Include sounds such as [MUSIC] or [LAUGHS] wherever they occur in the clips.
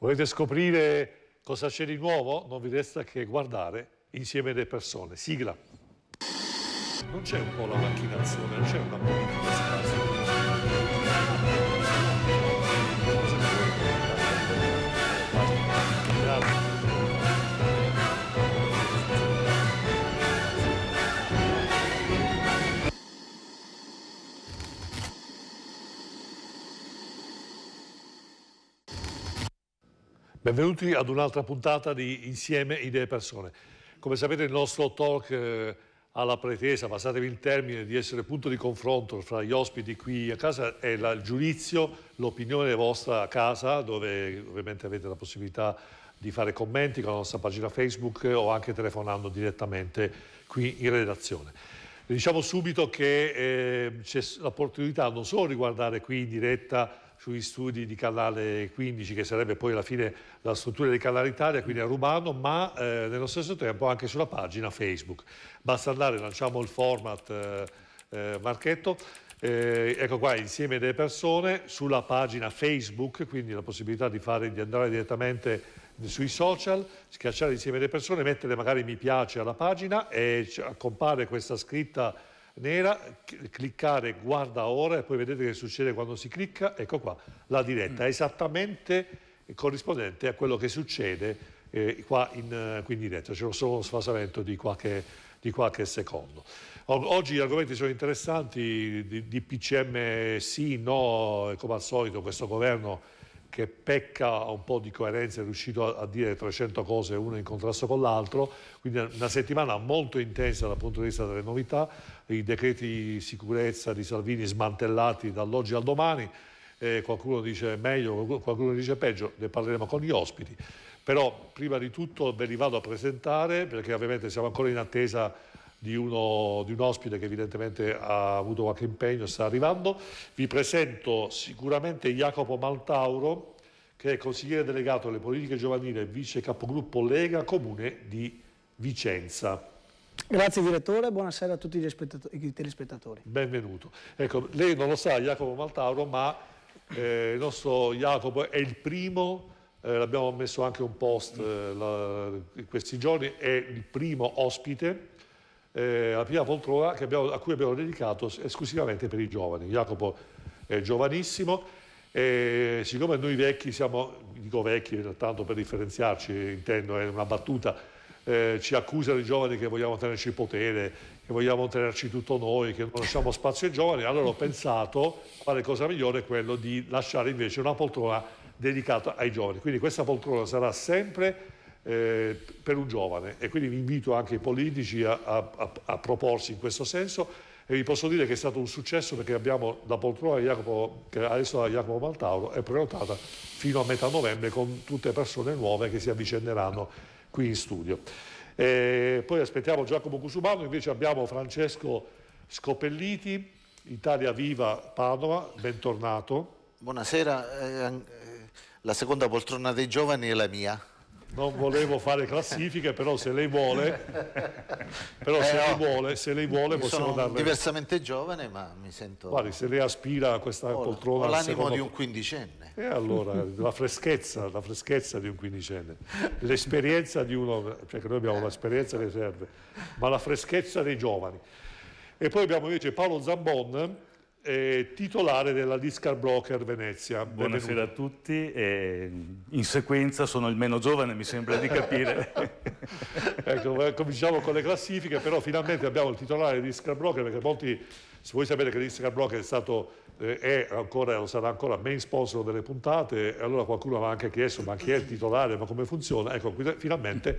Volete scoprire cosa c'è di nuovo? Non vi resta che guardare insieme le persone. Sigla. Non c'è un po' la macchinazione, non c'è una macchinazione. Benvenuti ad un'altra puntata di Insieme Idee Persone. Come sapete il nostro talk eh, ha la pretesa, passatevi il termine, di essere punto di confronto fra gli ospiti qui a casa e il giudizio, l'opinione vostra a casa, dove ovviamente avete la possibilità di fare commenti con la nostra pagina Facebook o anche telefonando direttamente qui in redazione. Diciamo subito che eh, c'è l'opportunità non solo di guardare qui in diretta sui studi di Canale 15, che sarebbe poi alla fine la struttura di Canale Italia, quindi a Rubano, ma eh, nello stesso tempo anche sulla pagina Facebook. Basta andare, lanciamo il format eh, eh, Marchetto. Eh, ecco qua insieme delle persone sulla pagina Facebook, quindi la possibilità di, fare, di andare direttamente sui social, schiacciare insieme le persone, mettere magari mi piace alla pagina e cioè, compare questa scritta nera, cliccare guarda ora e poi vedete che succede quando si clicca, ecco qua, la diretta, è mm. esattamente corrispondente a quello che succede eh, qua in, eh, qui in diretta, c'è solo uno sfasamento di qualche, di qualche secondo. Oggi gli argomenti sono interessanti, di, di PCM sì, no, come al solito questo governo che pecca un po' di coerenza, è riuscito a, dire 300 cose una in contrasto con l'altro, quindi una settimana molto intensa dal punto di vista delle novità, i decreti di sicurezza di Salvini smantellati dall'oggi al domani, eh, qualcuno dice meglio, qualcuno dice peggio, ne parleremo con gli ospiti. Però prima di tutto ve li vado a presentare perché ovviamente siamo ancora in attesa di, uno, di, un ospite che evidentemente ha avuto qualche impegno e sta arrivando. Vi presento sicuramente Jacopo Maltauro, che è consigliere delegato alle politiche giovanili e vice capogruppo Lega Comune di Vicenza. Grazie direttore, buonasera a tutti i telespettatori. Benvenuto. Ecco, lei non lo sa Jacopo Maltauro, ma eh, il nostro Jacopo è il primo, eh, l'abbiamo messo anche un post eh, la, questi giorni, è il primo ospite eh, la prima poltrona abbiamo, a cui abbiamo dedicato esclusivamente per i giovani. Jacopo è giovanissimo e siccome noi vecchi siamo, dico vecchi eh, tanto per differenziarci, intendo, è una battuta, eh, ci accusano i giovani che vogliamo tenerci il potere, che vogliamo tenerci tutto noi, che non lasciamo spazio ai giovani, allora ho pensato quale cosa migliore quello di lasciare invece una poltrona dedicata ai giovani. Quindi questa poltrona sarà sempre eh, per un giovane e quindi vi invito anche i politici a, a, a, proporsi in questo senso e vi posso dire che è stato un successo perché abbiamo la poltrona Jacopo, che adesso da Jacopo Maltauro è prenotata fino a metà novembre con tutte persone nuove che si avvicenderanno qui in studio. E poi aspettiamo Giacomo Cusumano, invece abbiamo Francesco Scopelliti, Italia Viva Padova, bentornato. Buonasera, eh, eh, la seconda poltrona dei giovani è la mia non volevo fare classifiche, però se lei vuole, [LAUGHS] però eh, se, lei vuole, se lei vuole possiamo sono diversamente giovane, ma mi sento... Guardi, se lei aspira a questa ho, poltrona... Ho l'animo secondo... di un quindicenne. E allora, la freschezza, la freschezza di un quindicenne, l'esperienza di uno, perché noi abbiamo l'esperienza che serve, ma la freschezza dei giovani. E poi abbiamo invece Paolo Zambon, eh, titolare della Discar Broker Venezia. Benvenuto. Buonasera a tutti, eh, in sequenza sono il meno giovane mi sembra di capire. [LAUGHS] ecco, eh, cominciamo con le classifiche, però finalmente abbiamo il titolare di Discar Broker perché molti, se voi sapete che Discar Broker è stato eh, è ancora, lo sarà ancora main sponsor delle puntate e allora qualcuno mi ha anche chiesto ma chi è il titolare, ma come funziona? Ecco, finalmente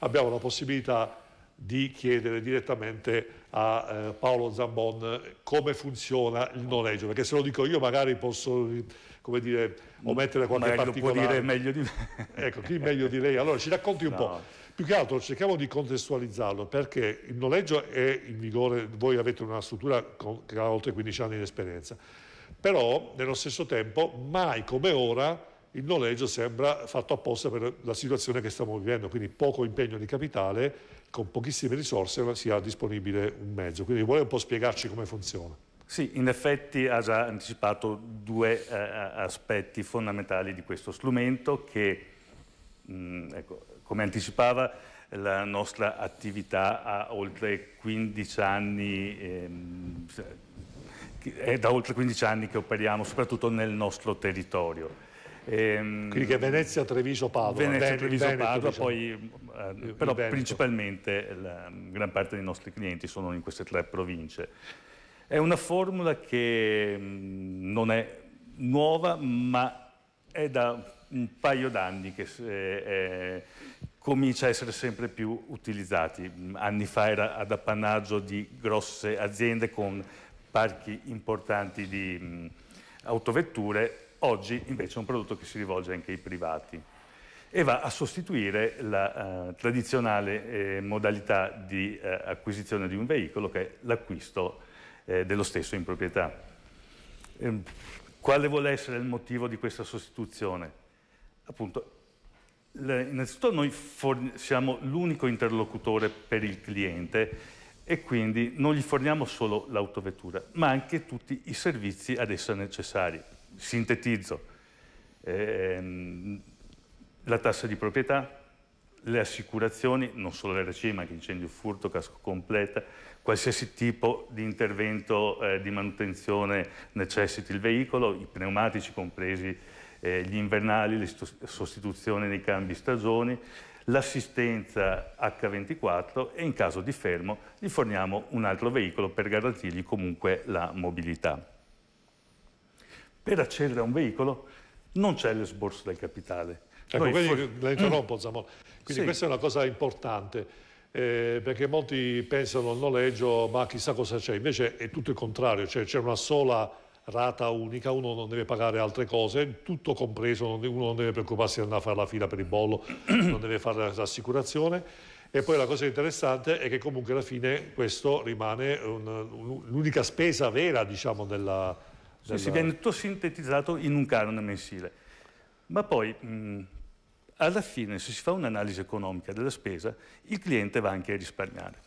abbiamo la possibilità di chiedere direttamente a eh, Paolo Zambon come funziona il noleggio, perché se lo dico io magari posso come dire, omettere qualche meglio particolare. Può dire meglio di me. ecco, chi meglio di lei? Allora ci racconti un no. po'. Più che altro cerchiamo di contestualizzarlo perché il noleggio è in vigore, voi avete una struttura che ha oltre 15 anni di esperienza, però nello stesso tempo mai come ora il noleggio sembra fatto apposta per la situazione che stiamo vivendo, quindi poco impegno di capitale con pochissime risorse sia disponibile un mezzo. Quindi vuole un po' spiegarci come funziona. Sì, in effetti ha già anticipato due eh, aspetti fondamentali di questo strumento che, mh, mm, ecco, come anticipava, la nostra attività ha oltre 15 anni, ehm, è da oltre 15 anni che operiamo soprattutto nel nostro territorio Ehm, Quindi che Venezia, Treviso, Padova. Venezia, Treviso, Veneto, Padova, diciamo. poi, eh, però principalmente la ehm, gran parte dei nostri clienti sono in queste tre province. È una formula che mm, non è nuova, ma è da un paio d'anni che eh, comincia a essere sempre più utilizzati. Mm, anni fa era ad appannaggio di grosse aziende con parchi importanti di mh, mm, autovetture, Oggi invece è un prodotto che si rivolge anche ai privati e va a sostituire la eh, tradizionale eh, modalità di eh, acquisizione di un veicolo che è l'acquisto eh, dello stesso in proprietà. Ehm, quale vuole essere il motivo di questa sostituzione? Appunto, le, innanzitutto noi forn- siamo l'unico interlocutore per il cliente e quindi non gli forniamo solo l'autovettura, ma anche tutti i servizi ad essa necessari sintetizzo, ehm, la tassa di proprietà, le assicurazioni, non solo l'RC, ma anche incendio furto, casco completa, qualsiasi tipo di intervento eh, di manutenzione necessiti il veicolo, i pneumatici compresi eh, gli invernali, le sostituzioni nei cambi stagioni, l'assistenza H24 e in caso di fermo gli forniamo un altro veicolo per garantirgli comunque la mobilità per accedere a un veicolo non c'è l'esborso del capitale. Ecco, Noi, quindi, la interrompo mm. Zamon, quindi sì. questa è una cosa importante. Eh, perché molti pensano al noleggio ma chissà cosa c'è, invece è tutto il contrario, cioè c'è una sola rata unica, uno non deve pagare altre cose, tutto compreso, uno non deve preoccuparsi di andare a fare la fila per il bollo, [CLEARS THROAT] non deve fare l'assicurazione. E poi la cosa interessante è che comunque alla fine questo rimane l'unica spesa vera diciamo, della, cioè si viene tutto sintetizzato in un canone mensile. Ma poi, mh, alla fine, se si fa un'analisi economica della spesa, il cliente va anche a risparmiare.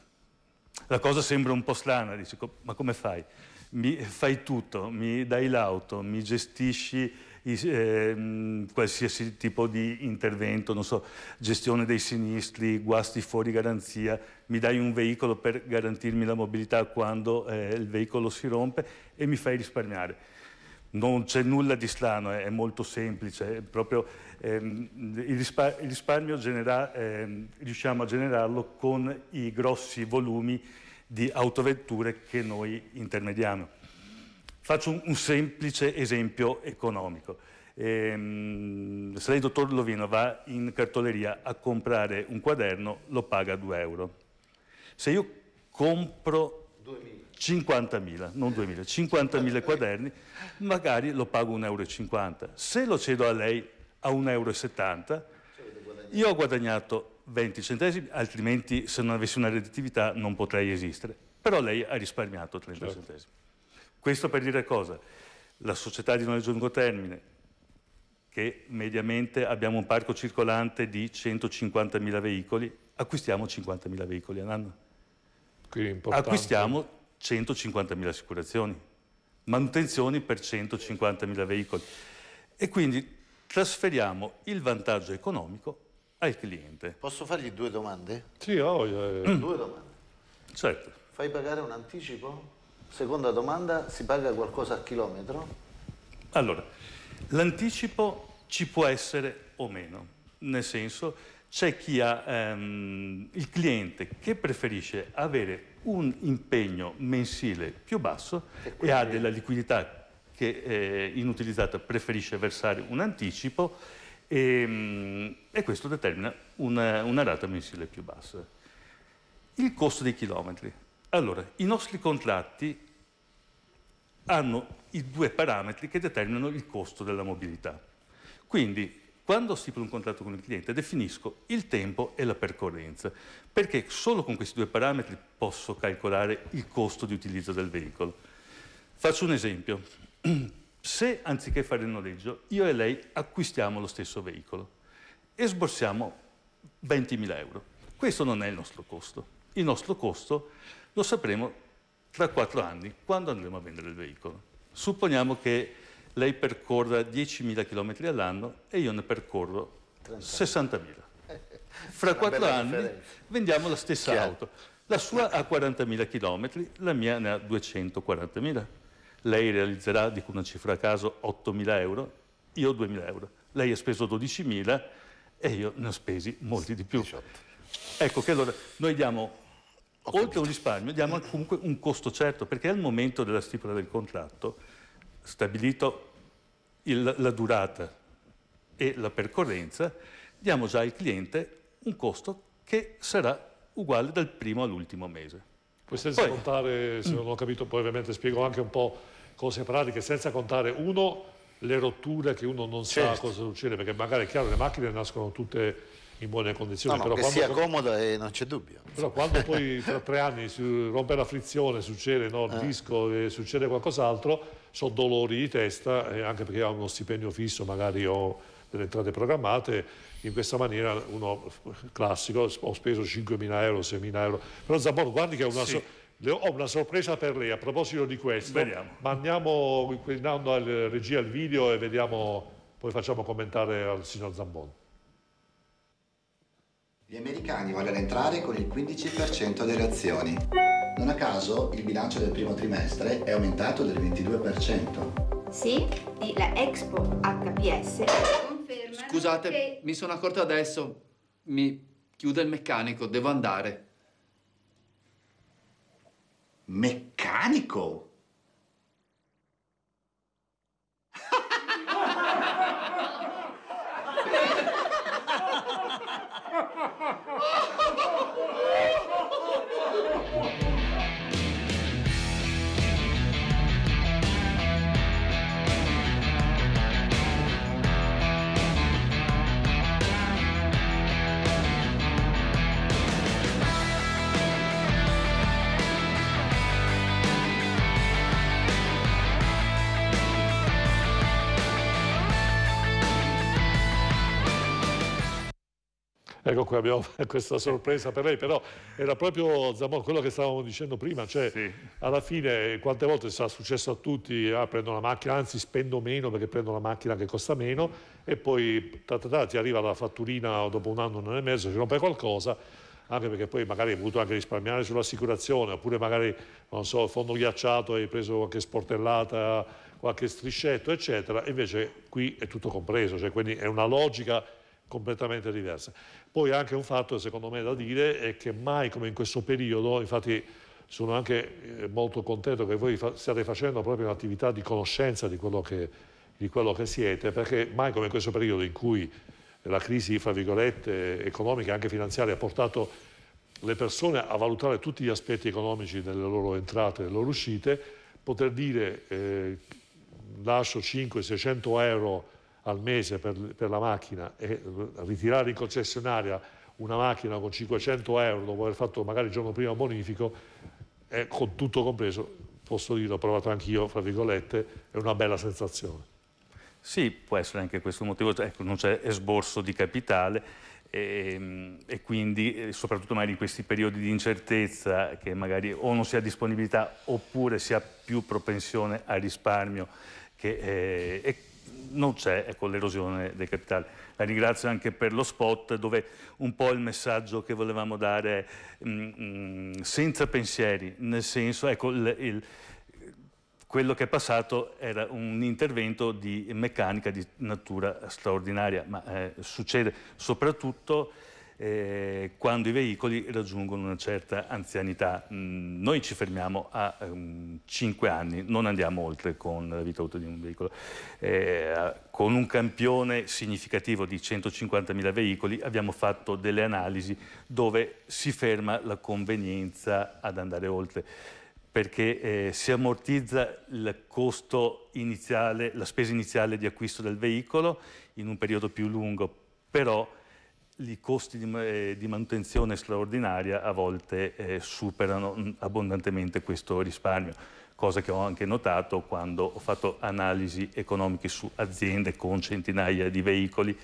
La cosa sembra un po' strana, dici, ma come fai? Mi fai tutto, mi dai l'auto, mi gestisci eh, qualsiasi tipo di intervento, non so, gestione dei sinistri, guasti fuori garanzia, mi dai un veicolo per garantirmi la mobilità quando eh, il veicolo si rompe e mi fai risparmiare non c'è nulla di strano, è, molto semplice, è proprio, ehm, il, rispar- il, risparmio genera- ehm, riusciamo a generarlo con i grossi volumi di autovetture che noi intermediamo. Faccio un, un semplice esempio economico. Ehm, se lei, dottor Lovino, va in cartoleria a comprare un quaderno, lo paga 2 euro. Se io compro... 2000 50.000, non 2.000, 50.000 quaderni, magari lo pago 1,50 euro. Se lo cedo a lei a 1,70 euro, io ho guadagnato 20 centesimi, altrimenti se non avessi una redditività non potrei esistere. Però lei ha risparmiato 30 certo. centesimi. Questo per dire cosa? La società di noleggio a lungo termine, che mediamente abbiamo un parco circolante di 150.000 veicoli, acquistiamo 50.000 veicoli all'anno. Acquistiamo 150.000 assicurazioni, manutenzioni per 150.000 veicoli. E quindi trasferiamo il vantaggio economico al cliente. Posso fargli due domande? Sì, oh, yeah, yeah. Due domande. Certo. Fai pagare un anticipo? Seconda domanda, si paga qualcosa a chilometro? Allora, l'anticipo ci può essere o meno, nel senso c'è chi ha ehm, il cliente che preferisce avere un impegno mensile più basso e, e ha della liquidità che è eh, inutilizzata preferisce versare un anticipo e, ehm, e questo determina una, una rata mensile più bassa. Il costo dei chilometri. Allora, i nostri contratti hanno i due parametri che determinano il costo della mobilità. Quindi quando stipulo un contratto con il cliente definisco il tempo e la percorrenza, perché solo con questi due parametri posso calcolare il costo di utilizzo del veicolo. Faccio un esempio. [CLEARS THROAT] Se anziché fare il noleggio, io e lei acquistiamo lo stesso veicolo e sborsiamo 20.000 euro, questo non è il nostro costo. Il nostro costo lo sapremo tra quattro anni, quando andremo a vendere il veicolo. Supponiamo che lei percorra 10.000 km all'anno e io ne percorro 60.000. [LAUGHS] Fra quattro anni differenza. vendiamo la stessa Chiaro. auto. La sua ha 40.000 km, la mia ne ha 240.000. Lei realizzerà, dico una cifra a caso, 8.000 euro, io 2.000 euro. Lei ha speso 12.000 e io ne ho spesi molti di più. 18. Ecco che allora noi diamo oltre a un risparmio diamo comunque un costo certo, perché al momento della stipula del contratto stabilito il, la durata e la percorrenza, diamo già al cliente un costo che sarà uguale dal primo all'ultimo mese. Poi senza poi, contare, se non mm. ho capito, poi ovviamente spiego anche un po' cose pratiche, senza contare uno le rotture che uno non certo. sa cosa succede, perché magari è chiaro le macchine nascono tutte in buone condizioni. No, no, però quando, sia comoda e eh, non c'è dubbio. Però quando poi tra tre anni si rompe la frizione, succede no, il eh. disco, succede qualcos'altro, ho dolori di testa, eh, anche perché ho uno stipendio fisso, magari ho delle entrate programmate, in questa maniera uno classico, ho speso 5.000 euro, 6.000 euro, però Zabon guardi che è una... Sì. So ho una sorpresa per lei a proposito di questo. Vediamo. Ma andiamo alla regia al video e vediamo, poi facciamo commentare al signor Zambon. Gli americani vogliono entrare con il 15% delle azioni. Non a caso il bilancio del primo trimestre è aumentato del 22%. Sì, la Expo HPS conferma... Scusate, che... mi sono accorto adesso. Mi chiude il meccanico, devo andare. Meccanico? Ecco qui abbiamo [LAUGHS] questa sorpresa per lei, però era proprio Zamor, quello che stavamo dicendo prima, cioè sì. alla fine quante volte sarà successo a tutti, ah, prendo la macchina, anzi spendo meno perché prendo la macchina che costa meno e poi ta, ta, ta, ti arriva la fatturina dopo un anno, un anno e mezzo, ci rompe qualcosa, anche perché poi magari hai potuto anche risparmiare sull'assicurazione, oppure magari, non so, il fondo ghiacciato hai preso qualche sportellata, qualche striscetto, eccetera, invece qui è tutto compreso, cioè, quindi è una logica completamente diversa. Poi anche un fatto secondo me da dire è che mai come in questo periodo, infatti sono anche eh, molto contento che voi stiate facendo proprio un'attività di conoscenza di quello, che, di quello che siete, perché mai come in questo periodo in cui la crisi, fra virgolette, economica e anche finanziaria ha portato le persone a valutare tutti gli aspetti economici delle loro entrate e delle loro uscite, poter dire eh, lascio 500-600 euro al mese per, per la macchina e eh, ritirare in concessionaria una macchina con 500 euro dopo aver fatto magari il giorno prima un bonifico, è eh, con tutto compreso, posso dire, ho provato anch'io, fra virgolette, è una bella sensazione. Sì, può essere anche questo il motivo, ecco, non c'è esborso di capitale e, ehm, e, quindi eh, soprattutto magari in questi periodi di incertezza che magari o non si ha disponibilità oppure si ha più propensione al risparmio che, eh, non c'è ecco, l'erosione dei capitali. La ringrazio anche per lo spot dove un po' il messaggio che volevamo dare mh, mm, mh, mm, senza pensieri, nel senso, ecco, il, il, quello che è passato era un intervento di meccanica di natura straordinaria, ma eh, succede soprattutto eh, quando i veicoli raggiungono una certa anzianità. Mm, noi ci fermiamo a um, ehm, 5 anni, non andiamo oltre con la vita utile di un veicolo. Eh, con un campione significativo di 150.000 veicoli abbiamo fatto delle analisi dove si ferma la convenienza ad andare oltre perché eh, si ammortizza il costo iniziale, la spesa iniziale di acquisto del veicolo in un periodo più lungo, però i costi di, eh, di, manutenzione straordinaria a volte eh, superano mm, abbondantemente questo risparmio, cosa che ho anche notato quando ho fatto analisi economiche su aziende con centinaia di veicoli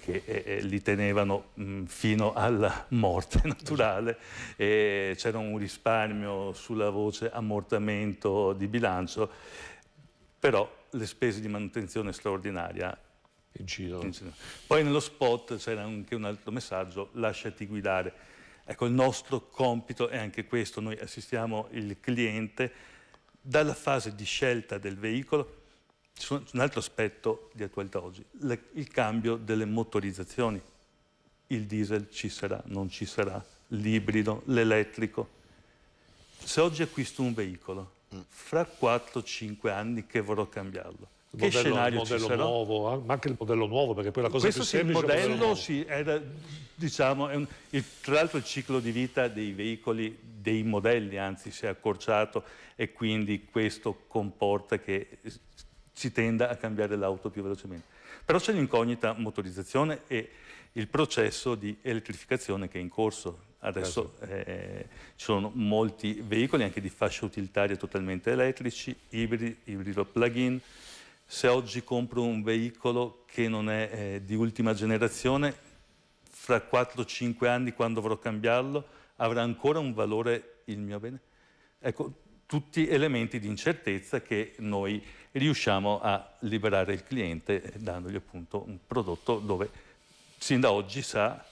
che eh, eh li tenevano mh, mm, fino alla morte [LAUGHS] naturale. c'era un risparmio sulla voce ammortamento di bilancio, però le spese di manutenzione straordinaria in giro. Poi nello spot c'era anche un altro messaggio, lasciati guidare. Ecco, il nostro compito è anche questo, noi assistiamo il cliente dalla fase di scelta del veicolo, c'è un altro aspetto di attualità oggi, il cambio delle motorizzazioni. Il diesel ci sarà, non ci sarà, l'ibrido, l'elettrico. Se oggi acquisto un veicolo, mm. fra 4-5 anni che vorrò cambiarlo che modello, scenario il modello ci sarà? nuovo, eh? ma anche il modello nuovo, perché poi la cosa Questo più semplice... Questo modello, modello sì, era, diciamo, un, il, tra l'altro il ciclo di vita dei veicoli, dei modelli anzi, si è accorciato e quindi questo comporta che si tenda a cambiare l'auto più velocemente. Però c'è l'incognita motorizzazione e il processo di elettrificazione che è in corso. Adesso certo. eh, ci sono molti veicoli anche di fascia utilitaria totalmente elettrici, ibridi, ibrido plug-in, se oggi compro un veicolo che non è eh, di ultima generazione, fra 4-5 anni quando dovrò cambiarlo, avrà ancora un valore il mio bene? Ecco, tutti elementi di incertezza che noi riusciamo a liberare il cliente eh, dandogli appunto un prodotto dove sin da oggi sa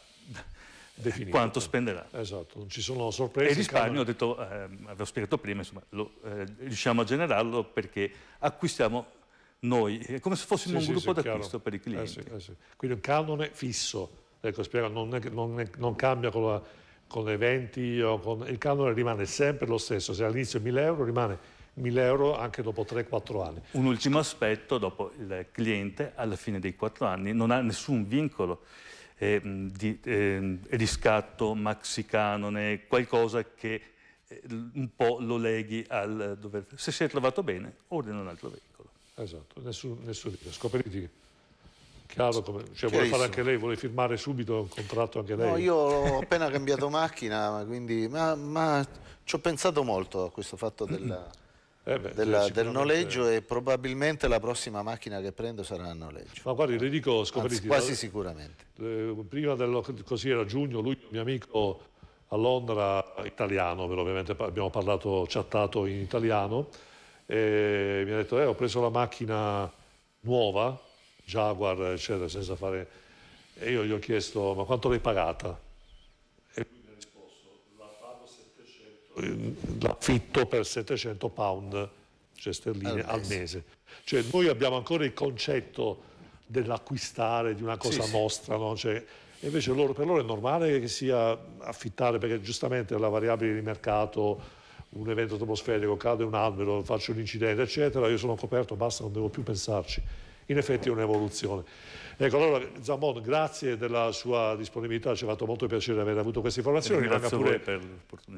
Definito. quanto spenderà. Esatto, non ci sono sorprese. E il risparmio, detto, eh, avevo spiegato prima, insomma, lo, eh, riusciamo a generarlo perché acquistiamo noi, è come se fossimo sì, un gruppo d'acquisto per i eh, clienti. Eh eh Quindi un canone fisso, ecco, spiego, non, è, non, è, non cambia con la con eventi o con... il canone rimane sempre lo stesso, se all'inizio 1000 euro rimane 1000 euro anche dopo 3-4 anni. Un ultimo aspetto, dopo il cliente alla fine dei 4 anni non ha nessun vincolo eh, di eh, riscatto, maxi canone, qualcosa che eh, un po' lo leghi al dover... Se si è trovato bene, ordina un altro vento. Esatto, nessun, nessun Scoperiti chiaro come cioè, vuole fare anche lei, vuole firmare subito un contratto anche lei? No, io ho appena cambiato [LAUGHS] macchina, quindi ma, ma, ci ho pensato molto a questo fatto della, eh beh, della, sì, del noleggio e probabilmente la prossima macchina che prendo sarà a noleggio. Ma guardi, le dico scopriti. Anzi, quasi eh, sicuramente. Eh, prima del, così era giugno, lui, mio amico a Londra, italiano, però ovviamente abbiamo parlato, chattato in italiano e mi ha detto eh, ho preso la macchina nuova, Jaguar, eccetera, senza fare... E io gli ho chiesto ma quanto l'hai pagata? E lui mi ha risposto, la pago 700, l'affitto per 700 pound, cioè sterline, al mese. al mese. Cioè noi abbiamo ancora il concetto dell'acquistare di una cosa sì, nostra, sì. No? Cioè, invece loro, per loro è normale che sia affittare, perché giustamente la variabile di mercato un evento atmosferico, cade un albero, faccio un incidente, eccetera, io sono coperto, basta, non devo più pensarci. In effetti è un'evoluzione. Ecco, allora Zamon, grazie della sua disponibilità, ci ha fatto molto piacere aver avuto queste informazioni, rimanga pure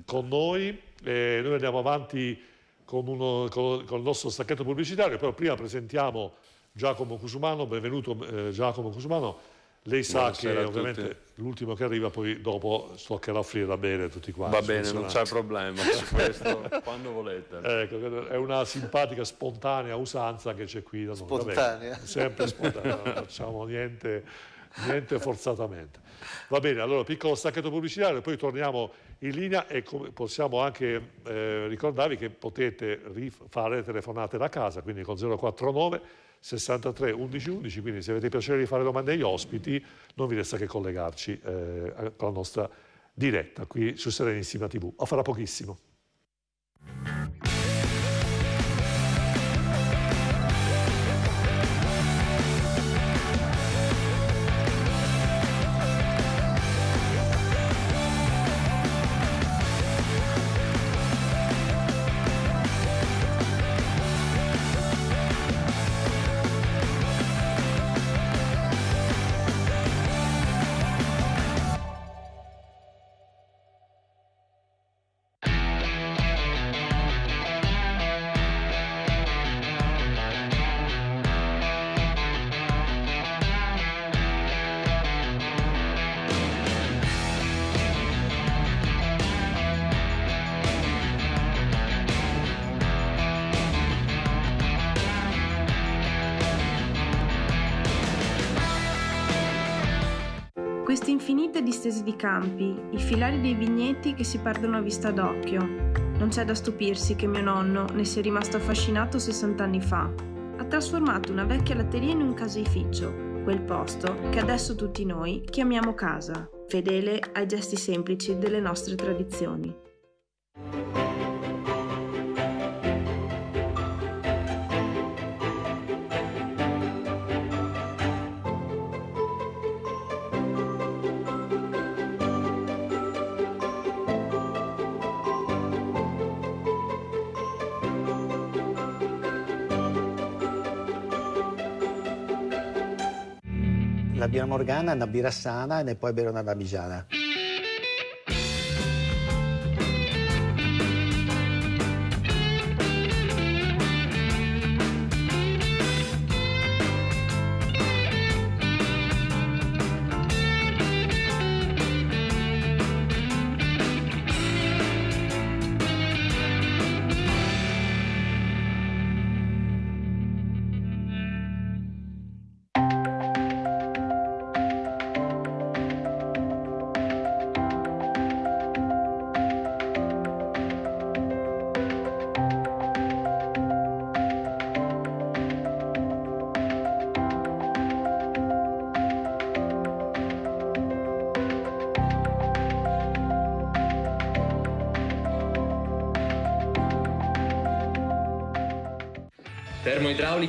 con noi. Eh, noi andiamo avanti con, uno, con, con, il nostro stacchetto pubblicitario, però prima presentiamo Giacomo Cusumano, benvenuto eh, Giacomo Cusumano lei sa che ovviamente l'ultimo che arriva poi dopo toccherà offrire a bere tutti quanti. Va bene, non c'è problema su [LAUGHS] questo, quando volete. Ecco, è una simpatica, spontanea usanza che c'è qui da noi. Spontanea. Vabbè, sempre spontanea, non facciamo niente, niente, forzatamente. Va bene, allora piccolo stacchetto pubblicitario, poi torniamo in linea e possiamo anche eh, ricordarvi che potete fare telefonate da casa, quindi con 049 63 11 11, quindi se avete piacere di fare domande agli ospiti non vi resta che collegarci eh, con la nostra diretta qui su Serenissima TV. A farà pochissimo. campi, i filari dei vigneti che si perdono a vista d'occhio. Non c'è da stupirsi che mio nonno ne sia rimasto affascinato 60 anni fa. Ha trasformato una vecchia latteria in un caseificio, quel posto che adesso tutti noi chiamiamo casa, fedele ai gesti semplici delle nostre tradizioni. birra morgana, una birra sana e ne puoi bere una damigiana.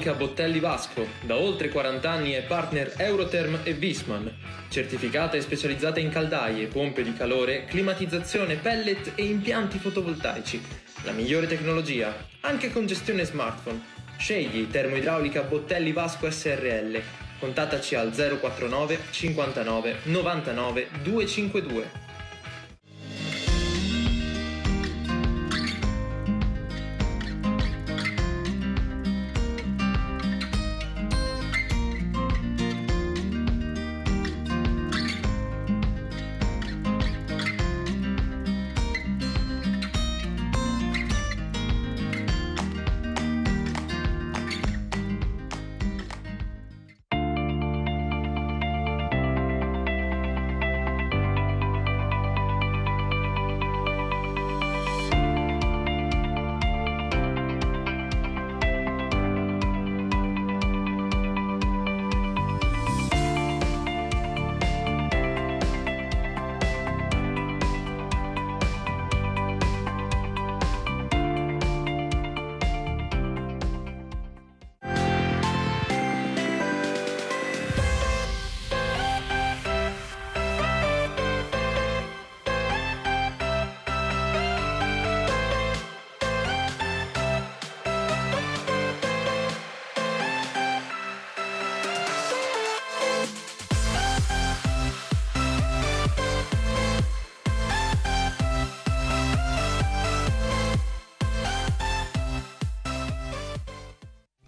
Elettronica Bottelli Vasco, da oltre 40 anni è partner Euroterm e Visman, certificata e specializzata in caldaie, pompe di calore, climatizzazione, pellet e impianti fotovoltaici. La migliore tecnologia, anche con gestione smartphone. Scegli Termoidraulica Bottelli Vasco SRL. Contattaci al 049 59 99 252.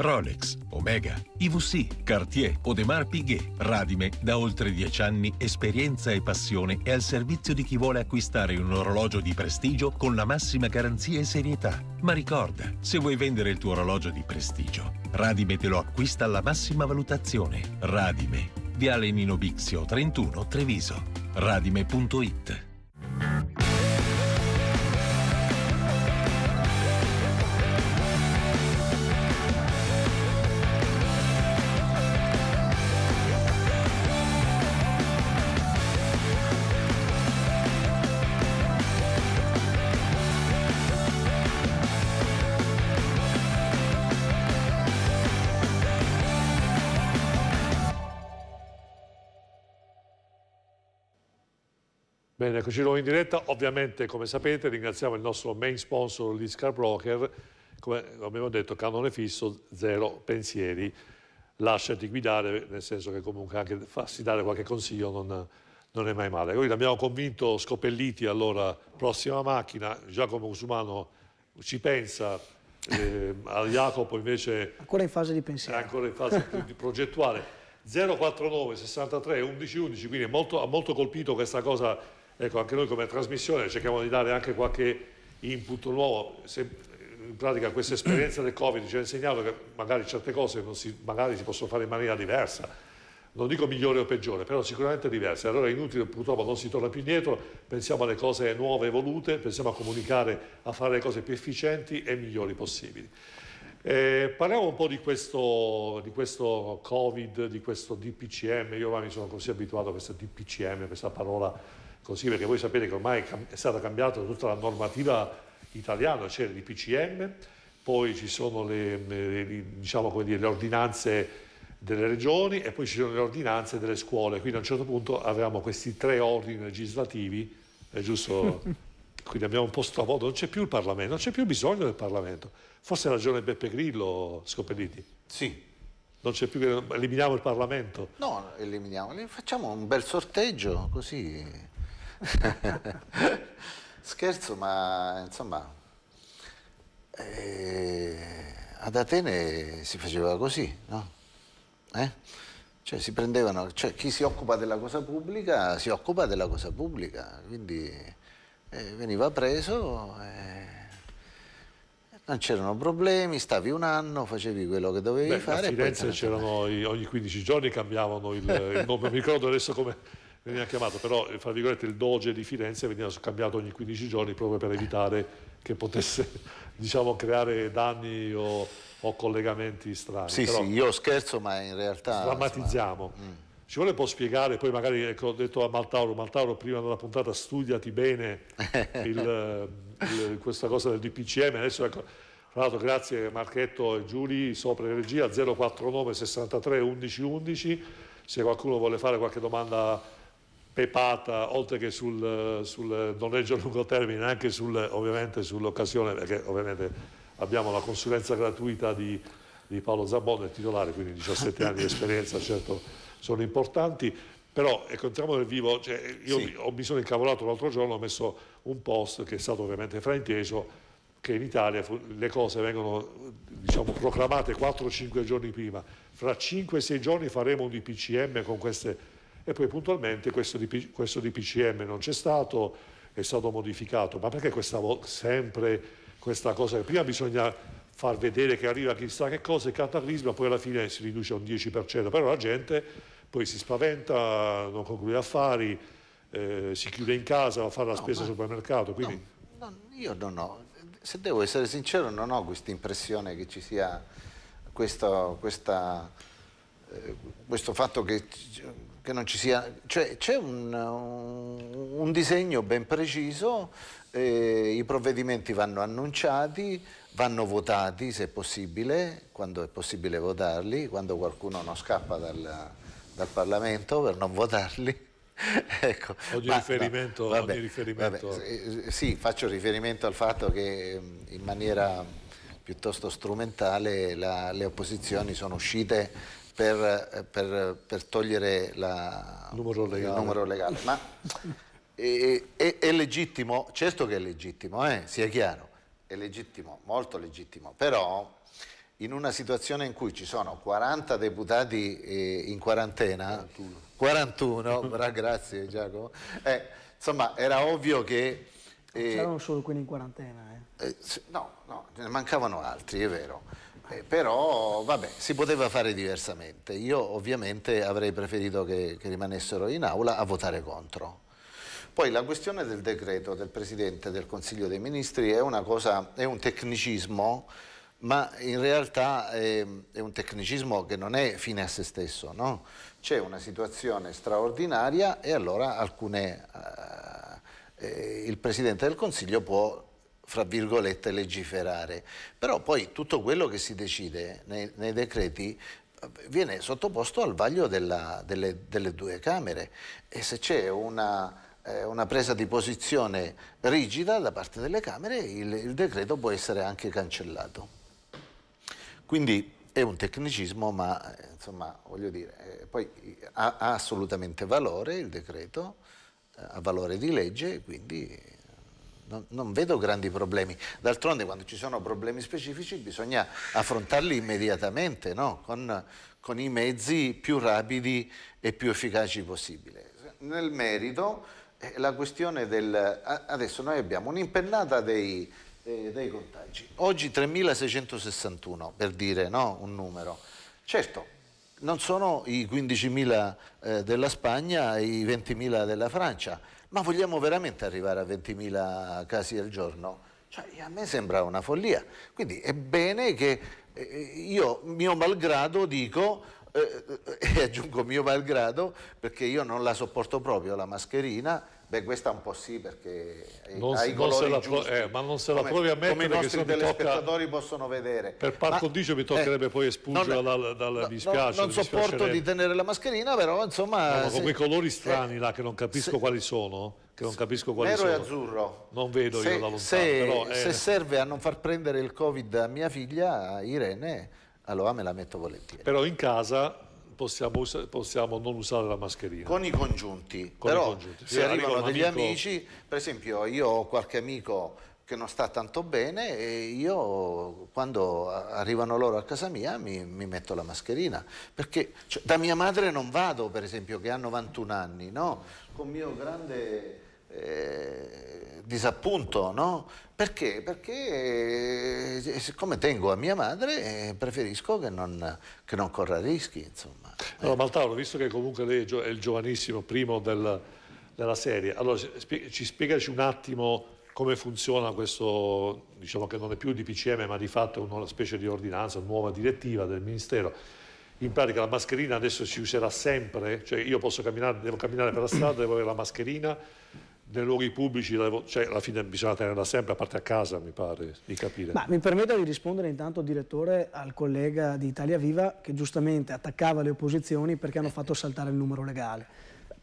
Rolex, Omega, IVC, Cartier, Odemar Piguet, Radime, da oltre dieci anni esperienza e passione è al servizio di chi vuole acquistare un orologio di prestigio con la massima garanzia e serietà. Ma ricorda, se vuoi vendere il tuo orologio di prestigio, Radime te lo acquista alla massima valutazione. Radime, Viale Nino Bixio 31 Treviso, radime.it Bene, eccoci noi in diretta. Ovviamente, come sapete, ringraziamo il nostro main sponsor, l'Iscar Broker. Come abbiamo detto, canone fisso, zero pensieri. Lasciati guidare, nel senso che comunque anche farsi dare qualche consiglio non, non è mai male. Quindi l'abbiamo convinto Scopelliti, allora, prossima macchina. Giacomo Cusumano ci pensa, eh, a Jacopo invece... Ancora in fase di pensiero. ancora in fase di progettuale. 049 63 11 11, quindi ha molto, molto colpito questa cosa Ecco, anche noi come trasmissione cerchiamo di dare anche qualche input nuovo. Se, in pratica questa esperienza del Covid ci ha insegnato che magari certe cose si, magari si possono fare in maniera diversa. Non dico migliore o peggiore, però sicuramente diverse. Allora è inutile, purtroppo non si torna più indietro, pensiamo alle cose nuove, evolute, pensiamo a comunicare, a fare le cose più efficienti e migliori possibili. Eh, parliamo un po' di questo, di questo Covid, di questo DPCM, io ormai mi sono così abituato a questo DPCM, questa parola così perché voi sapete che ormai è stata cambiata tutta la normativa italiana, c'era cioè l'IPCM, poi ci sono le, le, diciamo dire, le, ordinanze delle regioni e poi ci sono le ordinanze delle scuole, quindi a un certo punto avevamo questi tre ordini legislativi, è giusto, [LAUGHS] quindi abbiamo un po' stravolto, non c'è più il Parlamento, non c'è più bisogno del Parlamento, forse ha ragione Beppe Grillo, Scopelliti. Sì, non c'è più che eliminiamo il Parlamento. No, eliminiamo, facciamo un bel sorteggio così. [LAUGHS] Scherzo, ma insomma, eh, ad Atene si faceva così, no? Eh? Cioè si prendevano, cioè chi si occupa della cosa pubblica si occupa della cosa pubblica, quindi eh, veniva preso, eh, non c'erano problemi, stavi un anno, facevi quello che dovevi Beh, fare. A Firenze c'erano ogni 15 giorni cambiavano il, il nome, mi ricordo adesso come veniva chiamato però fra virgolette il doge di Firenze veniva cambiato ogni 15 giorni proprio per evitare che potesse [LAUGHS] diciamo, creare danni o, o collegamenti strani. Sì, però, sì, io scherzo ma in realtà... Drammatizziamo. Mm. Ci vuole un po' spiegare, poi magari ecco, ho detto a Maltauro, Maltauro prima della puntata studiati bene [LAUGHS] il, il, questa cosa del DPCM, adesso ecco, tra l'altro grazie Marchetto e Giuli, sopra in regia 049 63 11 11, se qualcuno vuole fare qualche domanda pepata, oltre che sul, sul noleggio a lungo termine, anche sul, ovviamente sull'occasione, perché ovviamente abbiamo la consulenza gratuita di, di Paolo Zabon, è titolare, quindi 17 anni di esperienza, certo sono importanti, però ecco, entriamo nel vivo, cioè, io sì. mi, ho, mi sono incavolato l'altro giorno, ho messo un post che è stato ovviamente frainteso, che in Italia fu, le cose vengono diciamo, proclamate 4-5 giorni prima, fra 5-6 giorni faremo un DPCM con queste e poi puntualmente questo, DP, questo DPCM non c'è stato, è stato modificato, ma perché questa, sempre questa cosa? Prima bisogna far vedere che arriva chissà che cosa e cataclisma, poi alla fine si riduce a un 10%, però la gente poi si spaventa, non conclude affari, eh, si chiude in casa, va a fare la no, spesa al supermercato. Quindi... No, no, io non ho, se devo essere sincero, non ho questa impressione che ci sia questo, questa, eh, questo fatto che che non ci sia... Cioè, c'è un, un, un, disegno ben preciso, eh, i provvedimenti vanno annunciati, vanno votati se possibile, quando è possibile votarli, quando qualcuno non scappa dal, dal Parlamento per non votarli. [LAUGHS] ecco, ogni ma, riferimento, vabbè, ogni riferimento... Vabbè, eh, sì, faccio riferimento al fatto che mm, in maniera piuttosto strumentale la, le opposizioni sono uscite per, per, per togliere la, numero il numero legale. Ma è, è, è, legittimo, certo che è legittimo, eh, sia chiaro, è legittimo, molto legittimo, però in una situazione in cui ci sono 40 deputati eh, in quarantena, 41, 41 [LAUGHS] grazie Giacomo, eh, insomma era ovvio che... Eh, c'erano solo quelli in quarantena. Eh. eh no, no, ne mancavano altri, è vero. Eh, però vabbè, si poteva fare diversamente. Io ovviamente avrei preferito che, che rimanessero in aula a votare contro. Poi la questione del decreto del Presidente del Consiglio dei Ministri è, cosa, è un tecnicismo, ma in realtà è, è, un tecnicismo che non è fine a se stesso. No? C'è una situazione straordinaria e allora alcune, eh, eh il Presidente del Consiglio può fra virgolette, legiferare. Però poi tutto quello che si decide nei, nei decreti eh, viene sottoposto al vaglio della, delle, delle, due Camere e se c'è una, eh, una, presa di posizione rigida da parte delle Camere il, il decreto può essere anche cancellato. Quindi è un tecnicismo, ma eh, insomma, voglio dire, eh, poi ha, ha, assolutamente valore il decreto, eh, ha valore di legge, quindi non, non vedo grandi problemi. D'altronde quando ci sono problemi specifici bisogna affrontarli immediatamente, no? con, con i mezzi più rapidi e più efficaci possibile. Nel merito eh, la questione del... Adesso noi abbiamo un'impennata dei, eh, dei, contagi. Oggi 3.661, per dire no? un numero. Certo, non sono i 15.000 eh, della Spagna e i 20.000 della Francia, ma vogliamo veramente arrivare a 20.000 casi al giorno? Cioè, a me sembra una follia. Quindi è bene che eh, io, mio malgrado, dico, eh, eh, e aggiungo mio malgrado, perché io non la sopporto proprio la mascherina, Beh, questa un po' sì, perché non, ai non se la, giusti, eh, ma non se la come, provi a mettere che come i nostri telespettatori tocca, possono vedere. Per par condicio mi toccherebbe eh, poi espungere non, dal, dal no, dispiace. Non, non sopporto di tenere la mascherina, però insomma... No, no, con quei colori strani eh, là che non capisco se, quali sono, che non capisco quali nero sono. e azzurro. Non vedo se, io la lontano. Se, però, eh. se serve a non far prendere il Covid a mia figlia, Irene, allora me la metto volentieri. Però in casa possiamo, usa- possiamo, non usare la mascherina. Con i congiunti, Con però i congiunti. se, se arrivano amico, degli amico... amici, per esempio io ho qualche amico che non sta tanto bene e io quando arrivano loro a casa mia mi, mi metto la mascherina perché cioè, da mia madre non vado per esempio che ha 91 anni no? con mio grande eh, disappunto no? perché? perché eh, siccome tengo a mia madre eh, preferisco che non, che non corra rischi insomma allora, Maltauro, visto che comunque lei è il giovanissimo primo del, della serie, allora ci spiegaci un attimo come funziona questo, diciamo che non è più di PCM ma di fatto è una specie di ordinanza, nuova direttiva del Ministero. In pratica la mascherina adesso si userà sempre, cioè io posso camminare, devo camminare per la strada, devo avere la mascherina, nei luoghi pubblici, cioè alla fine bisogna tenerla sempre, a parte a casa mi pare di capire. Ma mi permetta di rispondere intanto, direttore, al collega di Italia Viva che giustamente attaccava le opposizioni perché hanno fatto saltare il numero legale.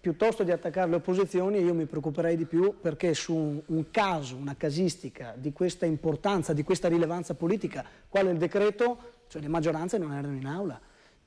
Piuttosto di attaccare le opposizioni io mi preoccuperei di più perché su un caso, una casistica di questa importanza, di questa rilevanza politica, quale il decreto, cioè le maggioranze non erano in aula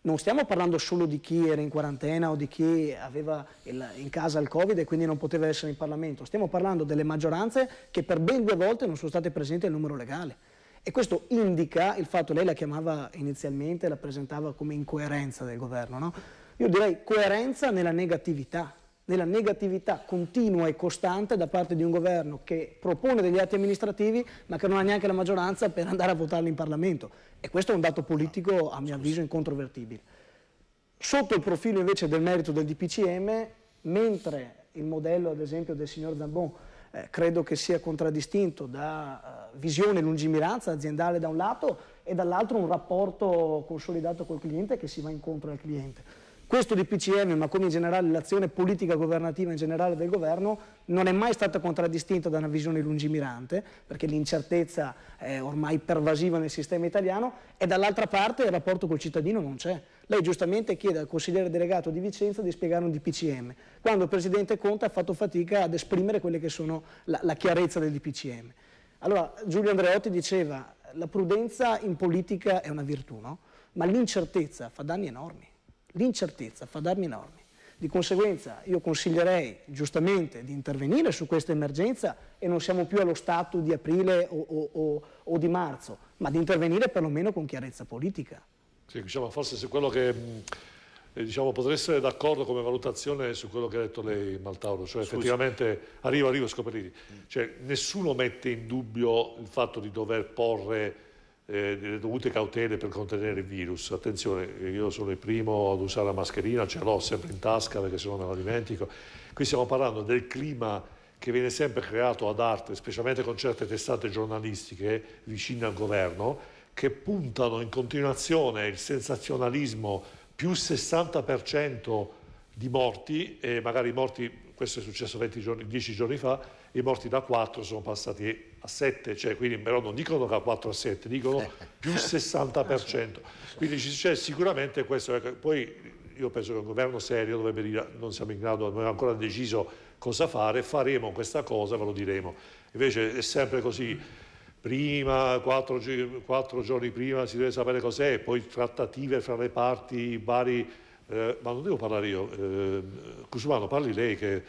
non stiamo parlando solo di chi era in quarantena o di chi aveva il, in casa il Covid e quindi non poteva essere in Parlamento, stiamo parlando delle maggioranze che per ben due volte non sono state presenti al numero legale. E questo indica il fatto, lei la chiamava inizialmente, la presentava come incoerenza del governo, no? Io direi coerenza nella negatività, della negatività continua e costante da parte di un governo che propone degli atti amministrativi ma che non ha neanche la maggioranza per andare a votarli in Parlamento. E questo è un dato politico, a mio avviso, incontrovertibile. Sotto il profilo invece del merito del DPCM, mentre il modello ad esempio del signor Zambon eh, credo che sia contraddistinto da uh, visione e lungimiranza aziendale da un lato e dall'altro un rapporto consolidato col cliente che si va incontro al cliente. Questo DPCM, ma come in generale l'azione politica governativa in generale del governo, non è mai stata contraddistinta da una visione lungimirante, perché l'incertezza è ormai pervasiva nel sistema italiano, e dall'altra parte il rapporto col cittadino non c'è. Lei giustamente chiede al consigliere delegato di Vicenza di spiegare un DPCM, quando il Presidente Conte ha fatto fatica ad esprimere quelle che sono la, la chiarezza del DPCM. Allora, Giulio Andreotti diceva, la prudenza in politica è una virtù, no? ma l'incertezza fa danni enormi. L'incertezza fa danni enormi. Di conseguenza io consiglierei giustamente di intervenire su questa emergenza e non siamo più allo stato di aprile o, o, o, o di marzo, ma di intervenire perlomeno con chiarezza politica. Sì, diciamo, forse se quello che eh, diciamo, potrei essere d'accordo come valutazione su quello che ha detto lei Maltauro, cioè Scusi. effettivamente arrivo, a Scoperini, cioè, nessuno mette in dubbio il fatto di dover porre eh, le dovute cautele per contenere il virus. Attenzione, io sono il primo ad usare la mascherina, ce l'ho sempre in tasca perché se no me la dimentico. Qui stiamo parlando del clima che viene sempre creato ad arte, specialmente con certe testate giornalistiche vicine al governo, che puntano in continuazione il sensazionalismo più 60% di morti, e magari i morti, questo è successo 20 giorni, 10 giorni fa, i morti da 4 sono passati a 7, cioè, quindi, però non dicono che a 4 a 7, dicono [LAUGHS] più 60%. Quindi c'è sicuramente questo. Ecco, poi io penso che un governo serio dovrebbe dire non siamo in grado, non abbiamo ancora deciso cosa fare, faremo questa cosa, ve lo diremo. Invece è sempre così. Prima, quattro, quattro giorni prima si deve sapere cos'è, poi trattative fra le parti, vari... Eh, ma non devo parlare io, eh, Cusumano parli lei che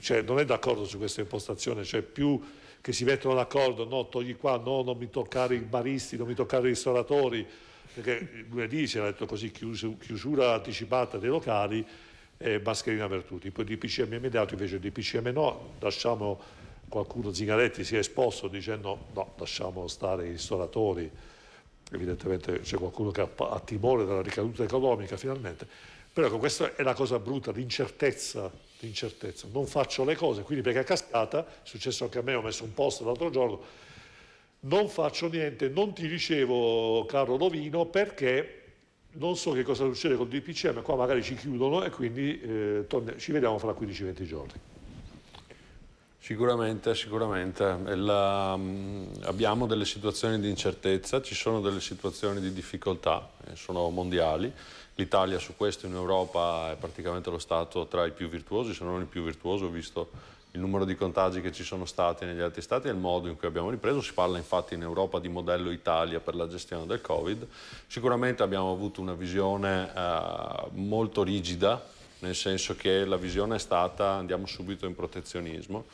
cioè, non è d'accordo su questa impostazione, cioè più che si mettono d'accordo, no, togli qua, no, non mi toccare i baristi, non mi toccare i ristoratori, perché lunedì c'era detto così, chiusura anticipata dei locali, e mascherina per tutti. Poi DPCM immediato invece DPCM no, lasciamo qualcuno, Zingaretti si è esposto dicendo no, lasciamo stare i ristoratori, evidentemente c'è qualcuno che ha, ha timore della ricaduta economica finalmente, però ecco, questa è la cosa brutta, l'incertezza di certo incertezza. Non faccio le cose, quindi perché a cascata, è successo anche a me, ho messo un post l'altro giorno, non faccio niente, non ti ricevo, caro Lovino, perché non so che cosa succede con col DPCM, qua magari ci chiudono e quindi eh, torniamo, ci vediamo fra 15-20 giorni. Sicuramente, sicuramente. La, mm, abbiamo delle situazioni di incertezza, ci sono delle situazioni di difficoltà, eh, sono mondiali. L'Italia su questo in Europa è praticamente lo Stato tra i più virtuosi, se non il più virtuoso, visto il numero di contagi che ci sono stati negli altri Stati e il modo in cui abbiamo ripreso. Si parla infatti in Europa di modello Italia per la gestione del Covid. Sicuramente abbiamo avuto una visione eh, molto rigida, nel senso che la visione è stata andiamo subito in protezionismo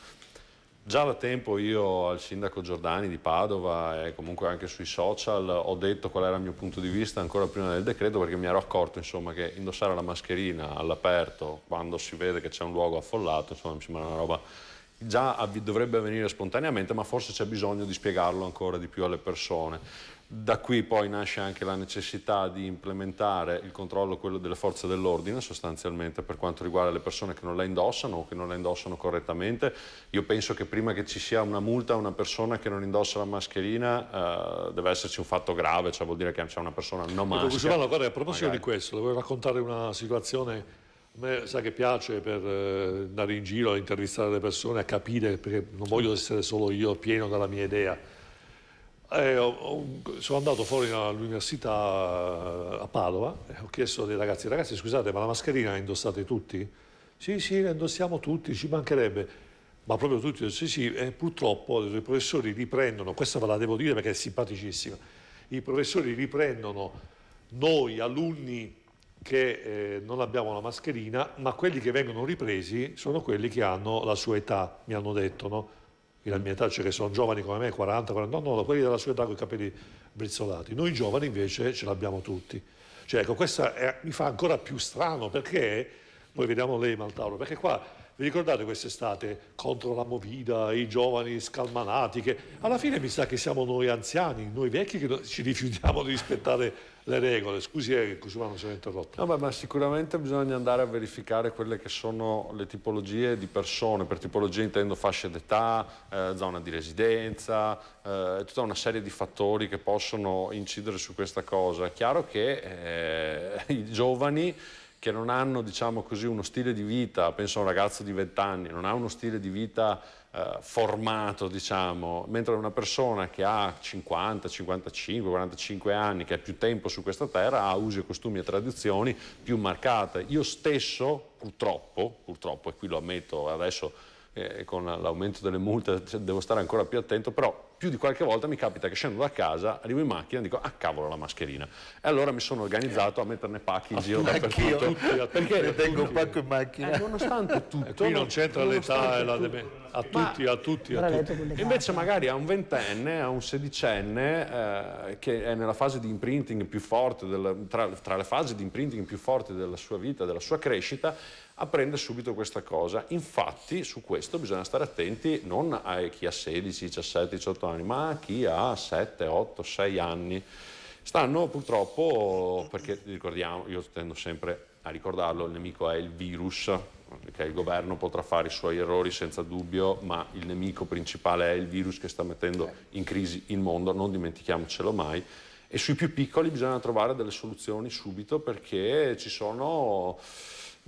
Già da tempo io al sindaco Giordani di Padova e comunque anche sui social ho detto qual era il mio punto di vista ancora prima del decreto perché mi ero accorto insomma, che indossare la mascherina all'aperto quando si vede che c'è un luogo affollato insomma, mi sembra una roba già dovrebbe avvenire spontaneamente ma forse c'è bisogno di spiegarlo ancora di più alle persone. Da qui poi nasce anche la necessità di implementare il controllo quello delle forze dell'ordine sostanzialmente per quanto riguarda le persone che non la indossano o che non la indossano correttamente. Io penso che prima che ci sia una multa a una persona che non indossa la mascherina eh, deve esserci un fatto grave, cioè vuol dire che c'è una persona non ecco, maschera. Giovanna, guarda, a proposito magari. di questo, volevo raccontare una situazione a me sa che piace per eh, andare in giro a intervistare le persone, a capire, perché non voglio essere solo io pieno della mia idea eh, ho, ho, sono andato fuori all'università eh, a Padova e ho chiesto ai ragazzi, ragazzi scusate ma la mascherina la indossate tutti? Sì, sì, la indossiamo tutti, ci mancherebbe. Ma proprio tutti, sì, sì, e purtroppo i professori riprendono, questa ve la devo dire perché è simpaticissima, i professori riprendono noi alunni che eh, non abbiamo la mascherina, ma quelli che vengono ripresi sono quelli che hanno la sua età, mi hanno detto, no? la mia età, cioè che sono giovani come me, 40, 40, no, no, quelli della sua età con i capelli brizzolati. Noi giovani invece ce l'abbiamo tutti. Cioè, ecco, questo mi fa ancora più strano perché, poi vediamo lei Maltauro, perché qua vi ricordate quest'estate contro la movida, i giovani scalmanati, che alla fine mi sa che siamo noi anziani, noi vecchi che ci rifiutiamo di rispettare le regole. Scusi eh, che Cusumano si è interrotto. No, beh, ma sicuramente bisogna andare a verificare quelle che sono le tipologie di persone, per tipologie intendo fasce d'età, eh, zona di residenza, eh, tutta una serie di fattori che possono incidere su questa cosa. È chiaro che eh, [LAUGHS] i giovani che non hanno diciamo così, uno stile di vita, penso a un ragazzo di 20 anni, non ha uno stile di vita eh, formato, diciamo, mentre una persona che ha 50, 55, 45 anni, che ha più tempo su questa terra, ha usi e costumi e tradizioni più marcate. Io stesso, purtroppo, purtroppo, e qui lo ammetto adesso eh, con l'aumento delle multe devo stare ancora più attento, però più di qualche volta mi capita che scendo da casa, arrivo in macchina e dico ah cavolo la mascherina. E allora mi sono organizzato a metterne pacchi in giro dappertutto. Perché ne tengo un pacco in macchina. Eh, nonostante eh, tutto. E qui non c'entra l'età e la demenza. A tutti, a tutti, a tutti. Invece magari a un ventenne, a un sedicenne eh, che è nella fase di imprinting più forte, del, tra, tra le fasi di imprinting più forti della sua vita, della sua crescita, apprende subito questa cosa. Infatti su questo bisogna stare attenti non a chi ha 16, 17, 18 anni, anni, ma chi ha 7, 8, 6 anni stanno purtroppo, perché ricordiamo, io tendo sempre a ricordarlo, il nemico è il virus, okay? il governo potrà fare i suoi errori senza dubbio, ma il nemico principale è il virus che sta mettendo in crisi il mondo, non dimentichiamocelo mai. E sui più piccoli bisogna trovare delle soluzioni subito perché ci sono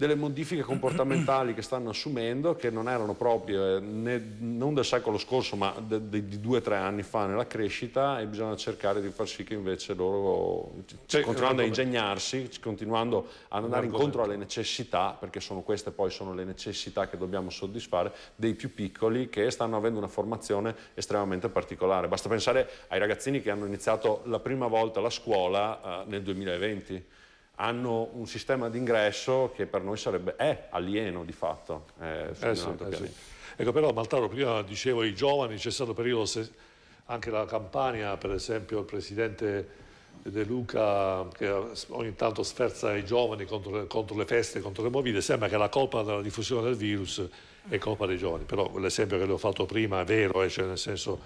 delle modifiche comportamentali che stanno assumendo che non erano proprie eh, né, non del secolo scorso ma de, de, di due o tre anni fa nella crescita e bisogna cercare di far sì che invece loro cioè, continuando a ingegnarsi continuando ad andare incontro alle necessità perché sono queste poi sono le necessità che dobbiamo soddisfare dei più piccoli che stanno avendo una formazione estremamente particolare basta pensare ai ragazzini che hanno iniziato la prima volta la scuola eh, nel 2020 hanno un sistema d'ingresso che per noi sarebbe, è alieno di fatto. Eh, eh sì, eh sì. Ecco però Maltaro, prima dicevo i giovani, c'è stato periodo, se, anche la Campania per esempio, il presidente De Luca che ogni tanto sferza i giovani contro le, contro le feste, contro le movide, sembra che la colpa della diffusione del virus è colpa dei giovani, però l'esempio che le ho fatto prima è vero, eh, cioè nel senso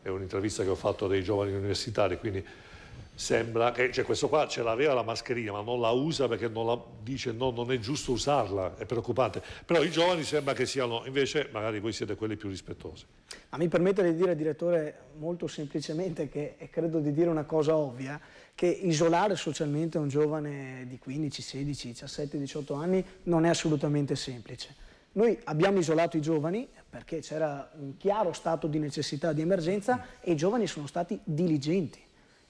è un'intervista che ho fatto a dei giovani universitari, quindi sembra che cioè questo qua ce l'aveva la mascherina ma non la usa perché non la, dice no, non è giusto usarla, è preoccupante. Però i giovani sembra che siano, invece magari voi siete quelli più rispettosi. Ma mi permette di dire, direttore, molto semplicemente che credo di dire una cosa ovvia, che isolare socialmente un giovane di 15, 16, 17, 18 anni non è assolutamente semplice. Noi abbiamo isolato i giovani perché c'era un chiaro stato di necessità, di emergenza e i giovani sono stati diligenti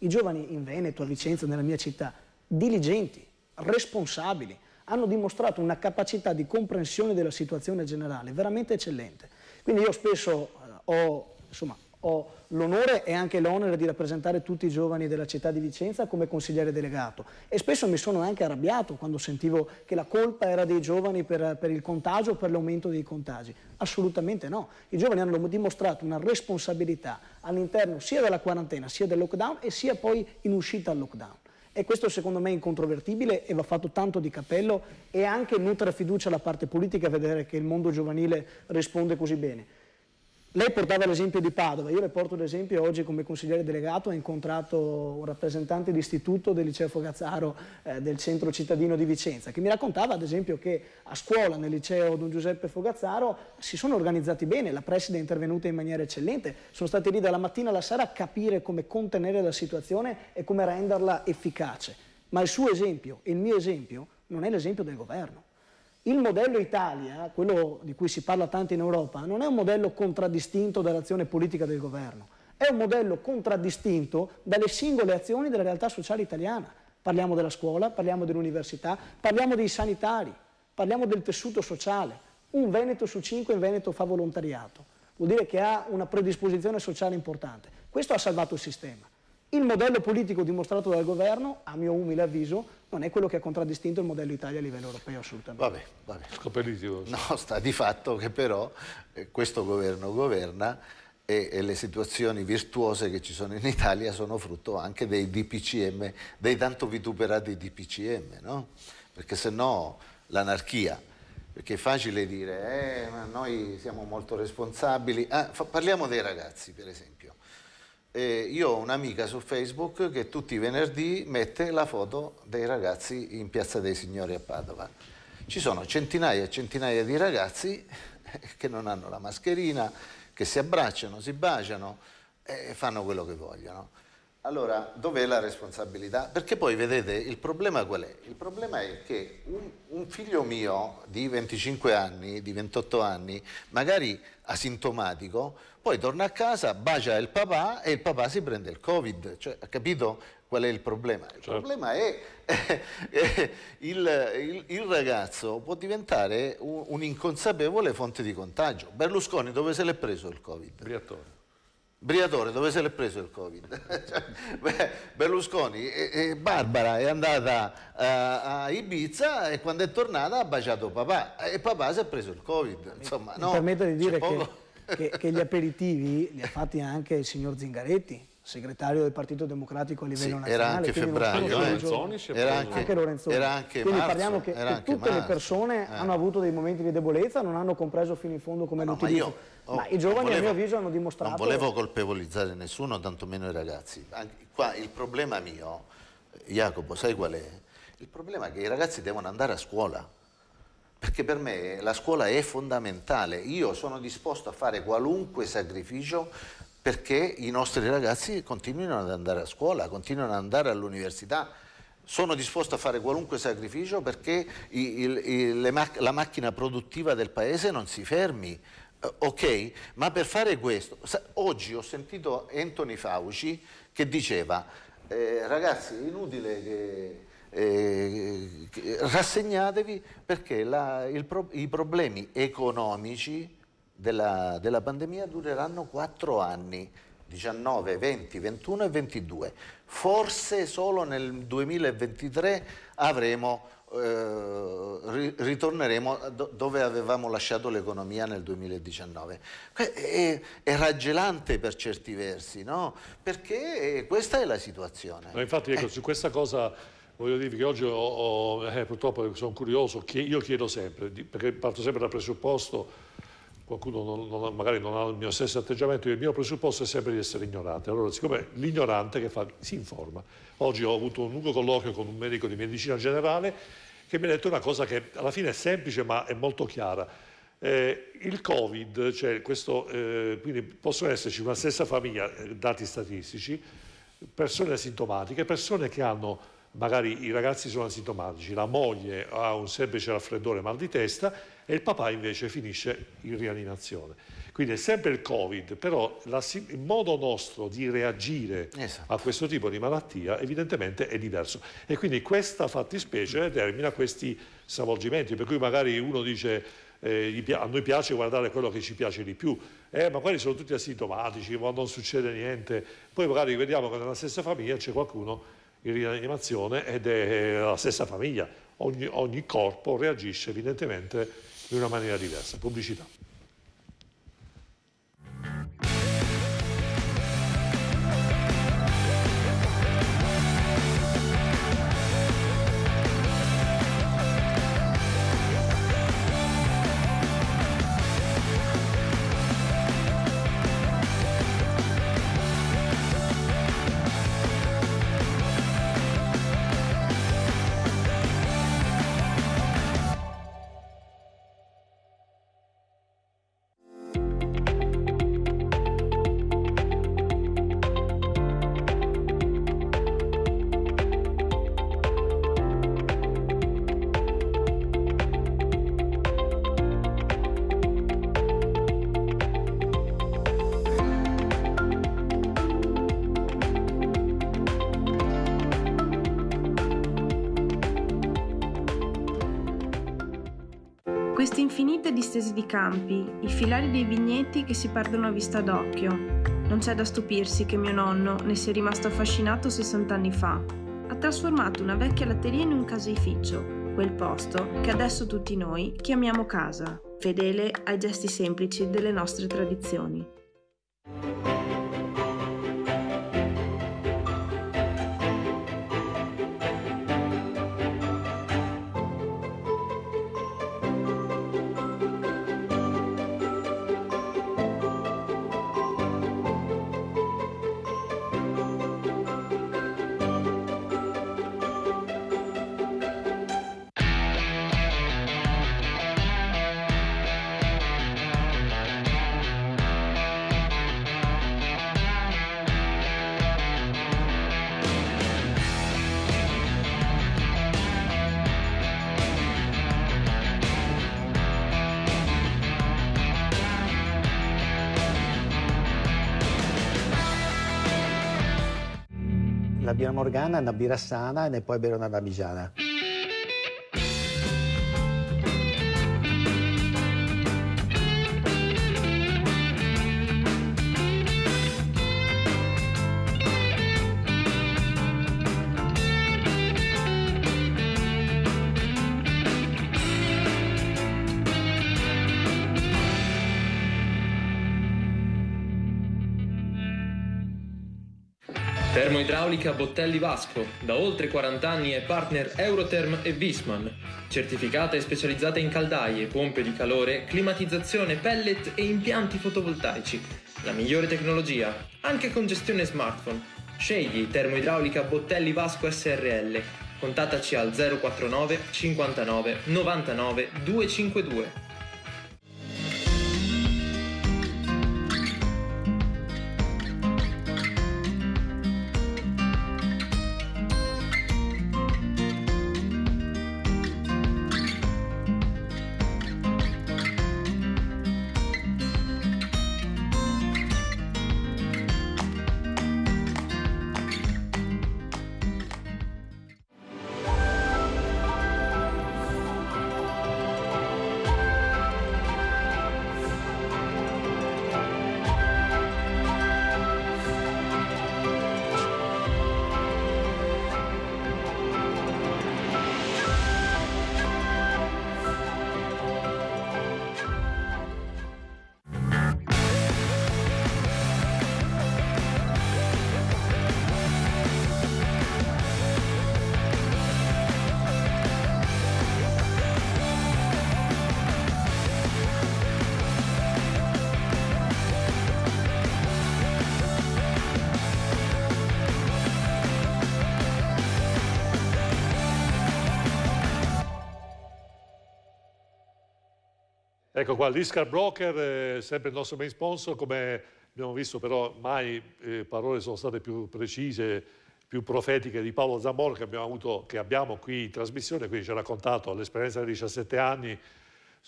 i giovani in Veneto, a Vicenza, nella mia città, diligenti, responsabili, hanno dimostrato una capacità di comprensione della situazione generale veramente eccellente. Quindi io spesso eh, ho insomma, ho l'onore e anche l'onere di rappresentare tutti i giovani della città di Vicenza come consigliere delegato e spesso mi sono anche arrabbiato quando sentivo che la colpa era dei giovani per, per il contagio o per l'aumento dei contagi. Assolutamente no, i giovani hanno dimostrato una responsabilità all'interno sia della quarantena sia del lockdown e sia poi in uscita al lockdown. E questo secondo me è incontrovertibile e va fatto tanto di cappello e anche nutre fiducia alla parte politica vedere che il mondo giovanile risponde così bene. Lei portava l'esempio di Padova, io le porto l'esempio oggi come consigliere delegato, ho incontrato un rappresentante d'istituto del liceo Fogazzaro eh, del centro cittadino di Vicenza che mi raccontava ad esempio che a scuola nel liceo Don Giuseppe Fogazzaro si sono organizzati bene, la preside è intervenuta in maniera eccellente, sono stati lì dalla mattina alla sera a capire come contenere la situazione e come renderla efficace, ma il suo esempio, il mio esempio, non è l'esempio del governo. Il modello Italia, quello di cui si parla tanto in Europa, non è un modello contraddistinto dall'azione politica del governo, è un modello contraddistinto dalle singole azioni della realtà sociale italiana. Parliamo della scuola, parliamo dell'università, parliamo dei sanitari, parliamo del tessuto sociale. Un Veneto su cinque in Veneto fa volontariato, vuol dire che ha una predisposizione sociale importante. Questo ha salvato il sistema. Il modello politico dimostrato dal governo, a mio umile avviso, non è quello che ha contraddistinto il modello Italia a livello europeo assolutamente. Vabbè, vabbè. Scoperitivo. No, sta di fatto che però eh, questo governo governa e, e, le situazioni virtuose che ci sono in Italia sono frutto anche dei DPCM, dei tanto vituperati DPCM, no? Perché se no l'anarchia, perché è facile dire eh, ma noi siamo molto responsabili. Ah, fa, parliamo dei ragazzi per esempio eh, io ho un'amica su Facebook che tutti i venerdì mette la foto dei ragazzi in Piazza dei Signori a Padova. Ci sono centinaia e centinaia di ragazzi [LAUGHS] che non hanno la mascherina, che si abbracciano, si baciano e fanno quello che vogliono. Allora, dov'è la responsabilità? Perché poi vedete, il problema qual è? Il problema è che un, un, figlio mio di 25 anni, di 28 anni, magari asintomatico, poi torna a casa, bacia il papà e il papà si prende il Covid. Cioè, ha capito qual è il problema? Il certo. problema è che [LAUGHS] eh, il, il, il, ragazzo può diventare un, un inconsapevole fonte di contagio. Berlusconi dove se l'è preso il Covid? Briatore. Briatore, dove se l'è preso il Covid? [LAUGHS] cioè, Berlusconi, e, e Barbara è andata uh, a Ibiza e quando è tornata ha baciato papà e papà si è preso il Covid. Insomma, Mi no, permetto di dire che, che, che gli aperitivi li ha fatti anche il signor Zingaretti segretario del Partito Democratico a livello sì, nazionale. Eh. Era anche febbraio, Lorenzoni, era anche, anche Lorenzoni. Era anche quindi marzo, parliamo che, che tutte marzo. le persone eh. hanno avuto dei momenti di debolezza, non hanno compreso fino in fondo come no, l'utilizzo. Ma, ma i giovani volevo, a mio avviso hanno dimostrato... Non volevo colpevolizzare nessuno, tantomeno i ragazzi. Anche qua il problema mio, Jacopo, sai qual è? Il problema è che i ragazzi devono andare a scuola. Perché per me la scuola è fondamentale. Io sono disposto a fare qualunque sacrificio perché i nostri ragazzi continuino ad andare a scuola, continuino ad andare all'università. Sono disposto a fare qualunque sacrificio perché il, il, mac la macchina produttiva del paese non si fermi. Eh, ok, ma per fare questo, oggi ho sentito Anthony Fauci che diceva eh, ragazzi, inutile che... Eh, rassegnatevi perché la, pro, i problemi economici della, della pandemia dureranno quattro anni. 19, 20, 21 e 22. Forse solo nel 2023 avremo, eh, ritorneremo dove avevamo lasciato l'economia nel 2019. È, è, raggelante per certi versi, no? Perché questa è la situazione. No, infatti, ecco, eh. su questa cosa voglio dirvi che oggi ho, ho, eh, purtroppo sono curioso, io chiedo sempre, perché parto sempre dal presupposto qualcuno non, non, magari non ha il mio stesso atteggiamento, il mio presupposto è sempre di essere ignorante. Allora, siccome l'ignorante che fa, si informa. Oggi ho avuto un lungo colloquio con un medico di medicina generale che mi ha detto una cosa che alla fine è semplice ma è molto chiara. Eh, il Covid, cioè questo, eh, quindi possono esserci una stessa famiglia, eh, dati statistici, persone asintomatiche, persone che hanno magari i ragazzi sono asintomatici, la moglie ha un semplice raffreddore mal di testa e il papà invece finisce in rianimazione. Quindi è sempre il Covid, però la, il modo nostro di reagire esatto. a questo tipo di malattia evidentemente è diverso e quindi questa fattispecie determina questi stravolgimenti, per cui magari uno dice eh, a noi piace guardare quello che ci piace di più, eh, ma quelli sono tutti asintomatici, ma non succede niente, poi magari vediamo che nella stessa famiglia c'è qualcuno in rianimazione ed è eh, la stessa famiglia, ogni, ogni corpo reagisce evidentemente in una maniera diversa. Pubblicità. campi, i filari dei vigneti che si perdono a vista d'occhio. Non c'è da stupirsi che mio nonno ne sia rimasto affascinato 60 anni fa. Ha trasformato una vecchia latteria in un caseificio, quel posto che adesso tutti noi chiamiamo casa, fedele ai gesti semplici delle nostre tradizioni. Morgana, una birra sana e poi bere una damigiana. idraulica Bottelli Vasco, da oltre 40 anni è partner Euroterm e Visman, certificata e specializzata in caldaie, pompe di calore, climatizzazione, pellet e impianti fotovoltaici. La migliore tecnologia, anche con gestione smartphone. Scegli Termoidraulica Bottelli Vasco SRL. Contattaci al 049 59 99 252. Ecco qua, l'Iscar Broker, è eh, sempre il nostro main sponsor, come abbiamo visto però mai eh, parole sono state più precise, più profetiche di Paolo Zambon che abbiamo, avuto, che abbiamo qui in trasmissione, quindi ci ha raccontato l'esperienza di 17 anni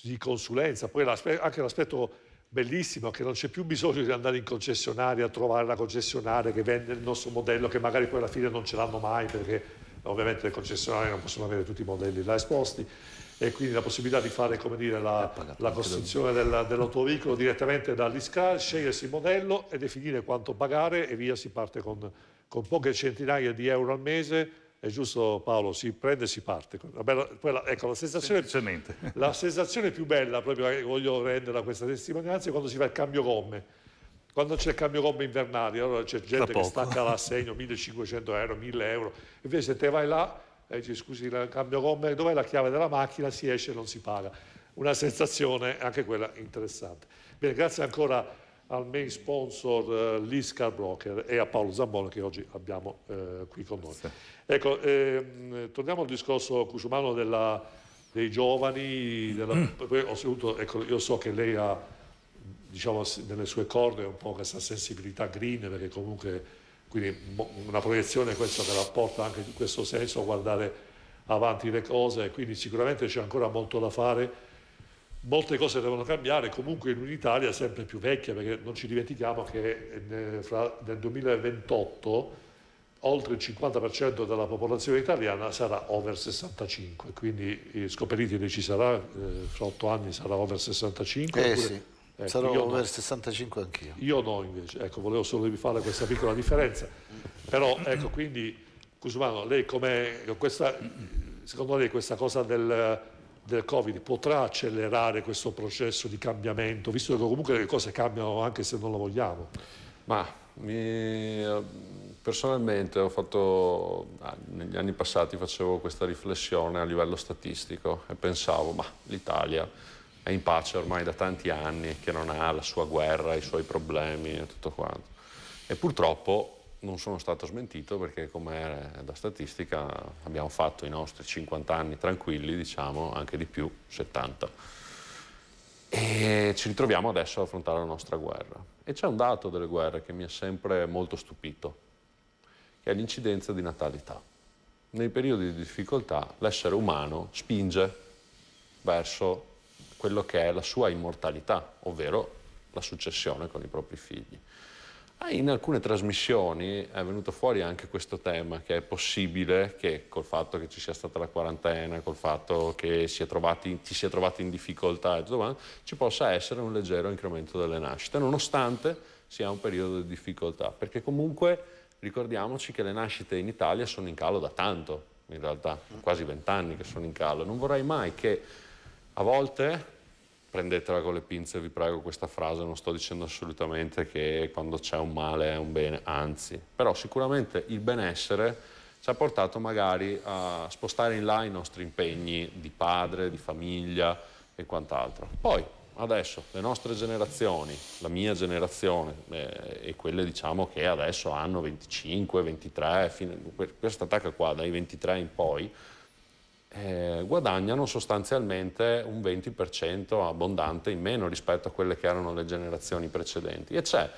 di consulenza, poi anche l'aspetto bellissimo che non c'è più bisogno di andare in concessionaria a trovare la concessionaria che vende il nostro modello che magari poi alla fine non ce l'hanno mai perché ovviamente le concessionarie non possono avere tutti i modelli là esposti e quindi la possibilità di fare dire, la, la, costruzione del, dell'autoveicolo direttamente dall'ISCA, scegliersi il modello e definire quanto pagare e via si parte con, con poche centinaia di euro al mese è giusto Paolo, si prende e si parte. Bella, la, ecco, la sensazione, [LAUGHS] la sensazione, più bella, proprio che eh, voglio rendere a questa testimonianza, è quando si fa il cambio gomme. Quando c'è il cambio gomme invernale, allora c'è gente che stacca l'assegno, 1500 euro, 1000 euro, invece se te vai là e dice scusi cambio gomme, dov'è la chiave della macchina, si esce e non si paga. Una sensazione anche quella interessante. Bene, grazie ancora al main sponsor uh, eh, Liscar Broker e a Paolo Zambone che oggi abbiamo eh, qui con noi. Ecco, ehm, torniamo al discorso Cusumano della, dei giovani, della, mm. saluto, ecco, io so che lei ha diciamo nelle sue corde un po' questa sensibilità green perché comunque quindi boh, una proiezione questa che rapporta anche in questo senso guardare avanti le cose, quindi sicuramente c'è ancora molto da fare, molte cose devono cambiare, comunque in un'Italia sempre più vecchia, perché non ci dimentichiamo che eh, nel 2028 oltre il 50% della popolazione italiana sarà over 65, quindi eh, scoperiti ci sarà, eh, fra 8 anni sarà over 65. Eh, sì Ecco, Sarò io over no. 65 anch'io. Io no invece, ecco, volevo solo fare questa piccola differenza. Però ecco, quindi Cusumano, lei come questa, secondo lei questa cosa del, del Covid potrà accelerare questo processo di cambiamento, visto che comunque le cose cambiano anche se non lo vogliamo? Ma mi, personalmente ho fatto, ah, negli anni passati facevo questa riflessione a livello statistico e pensavo, ma l'Italia è in pace ormai da tanti anni, che non ha la sua guerra, i suoi problemi e tutto quanto. E purtroppo non sono stato smentito perché come da statistica abbiamo fatto i nostri 50 anni tranquilli, diciamo anche di più, 70. E ci ritroviamo adesso ad affrontare la nostra guerra. E c'è un dato delle guerre che mi ha sempre molto stupito, che è l'incidenza di natalità. Nei periodi di difficoltà l'essere umano spinge verso quello che è la sua immortalità, ovvero la successione con i propri figli. Ah, in alcune trasmissioni è venuto fuori anche questo tema che è possibile che col fatto che ci sia stata la quarantena, col fatto che si trovati, ci sia trovato in difficoltà e tutto quanto, ci possa essere un leggero incremento delle nascite, nonostante sia un periodo di difficoltà, perché comunque ricordiamoci che le nascite in Italia sono in calo da tanto, in realtà, quasi vent'anni che sono in calo. Non vorrei mai che a volte prendetela con le pinze, vi prego, questa frase non sto dicendo assolutamente che quando c'è un male è un bene, anzi, però sicuramente il benessere ci ha portato magari a spostare in là i nostri impegni di padre, di famiglia e quant'altro. Poi adesso le nostre generazioni, la mia generazione eh, e quelle diciamo che adesso hanno 25, 23, fino, questa attacca qua dai 23 in poi, eh, guadagnano sostanzialmente un 20% abbondante in meno rispetto a quelle che erano le generazioni precedenti. E c'è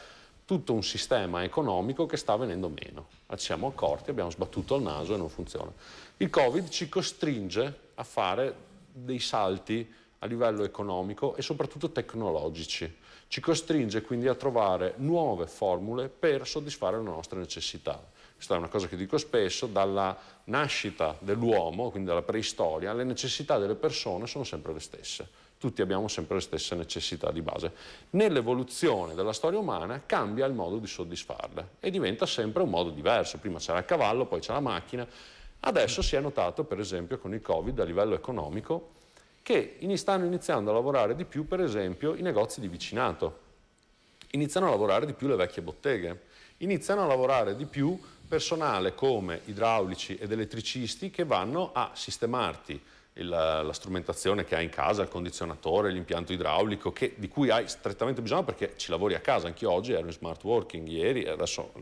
tutto un sistema economico che sta venendo meno. Ci siamo accorti, abbiamo sbattuto il naso e non funziona. Il Covid ci costringe a fare dei salti a livello economico e soprattutto tecnologici. Ci costringe quindi a trovare nuove formule per soddisfare le nostre necessità questa è una cosa che dico spesso, dalla nascita dell'uomo, quindi dalla preistoria, le necessità delle persone sono sempre le stesse. Tutti abbiamo sempre le stesse necessità di base. Nell'evoluzione della storia umana cambia il modo di soddisfarle e diventa sempre un modo diverso. Prima c'era il cavallo, poi c'è la macchina. Adesso si è notato, per esempio, con il Covid a livello economico, che stanno iniziando a lavorare di più, per esempio, i negozi di vicinato. Iniziano a lavorare di più le vecchie botteghe. Iniziano a lavorare di più personale come idraulici ed elettricisti che vanno a sistemarti la, la strumentazione che hai in casa, il condizionatore, l'impianto idraulico, che, di cui hai strettamente bisogno perché ci lavori a casa. Anch'io oggi ero in smart working, ieri, eh, adesso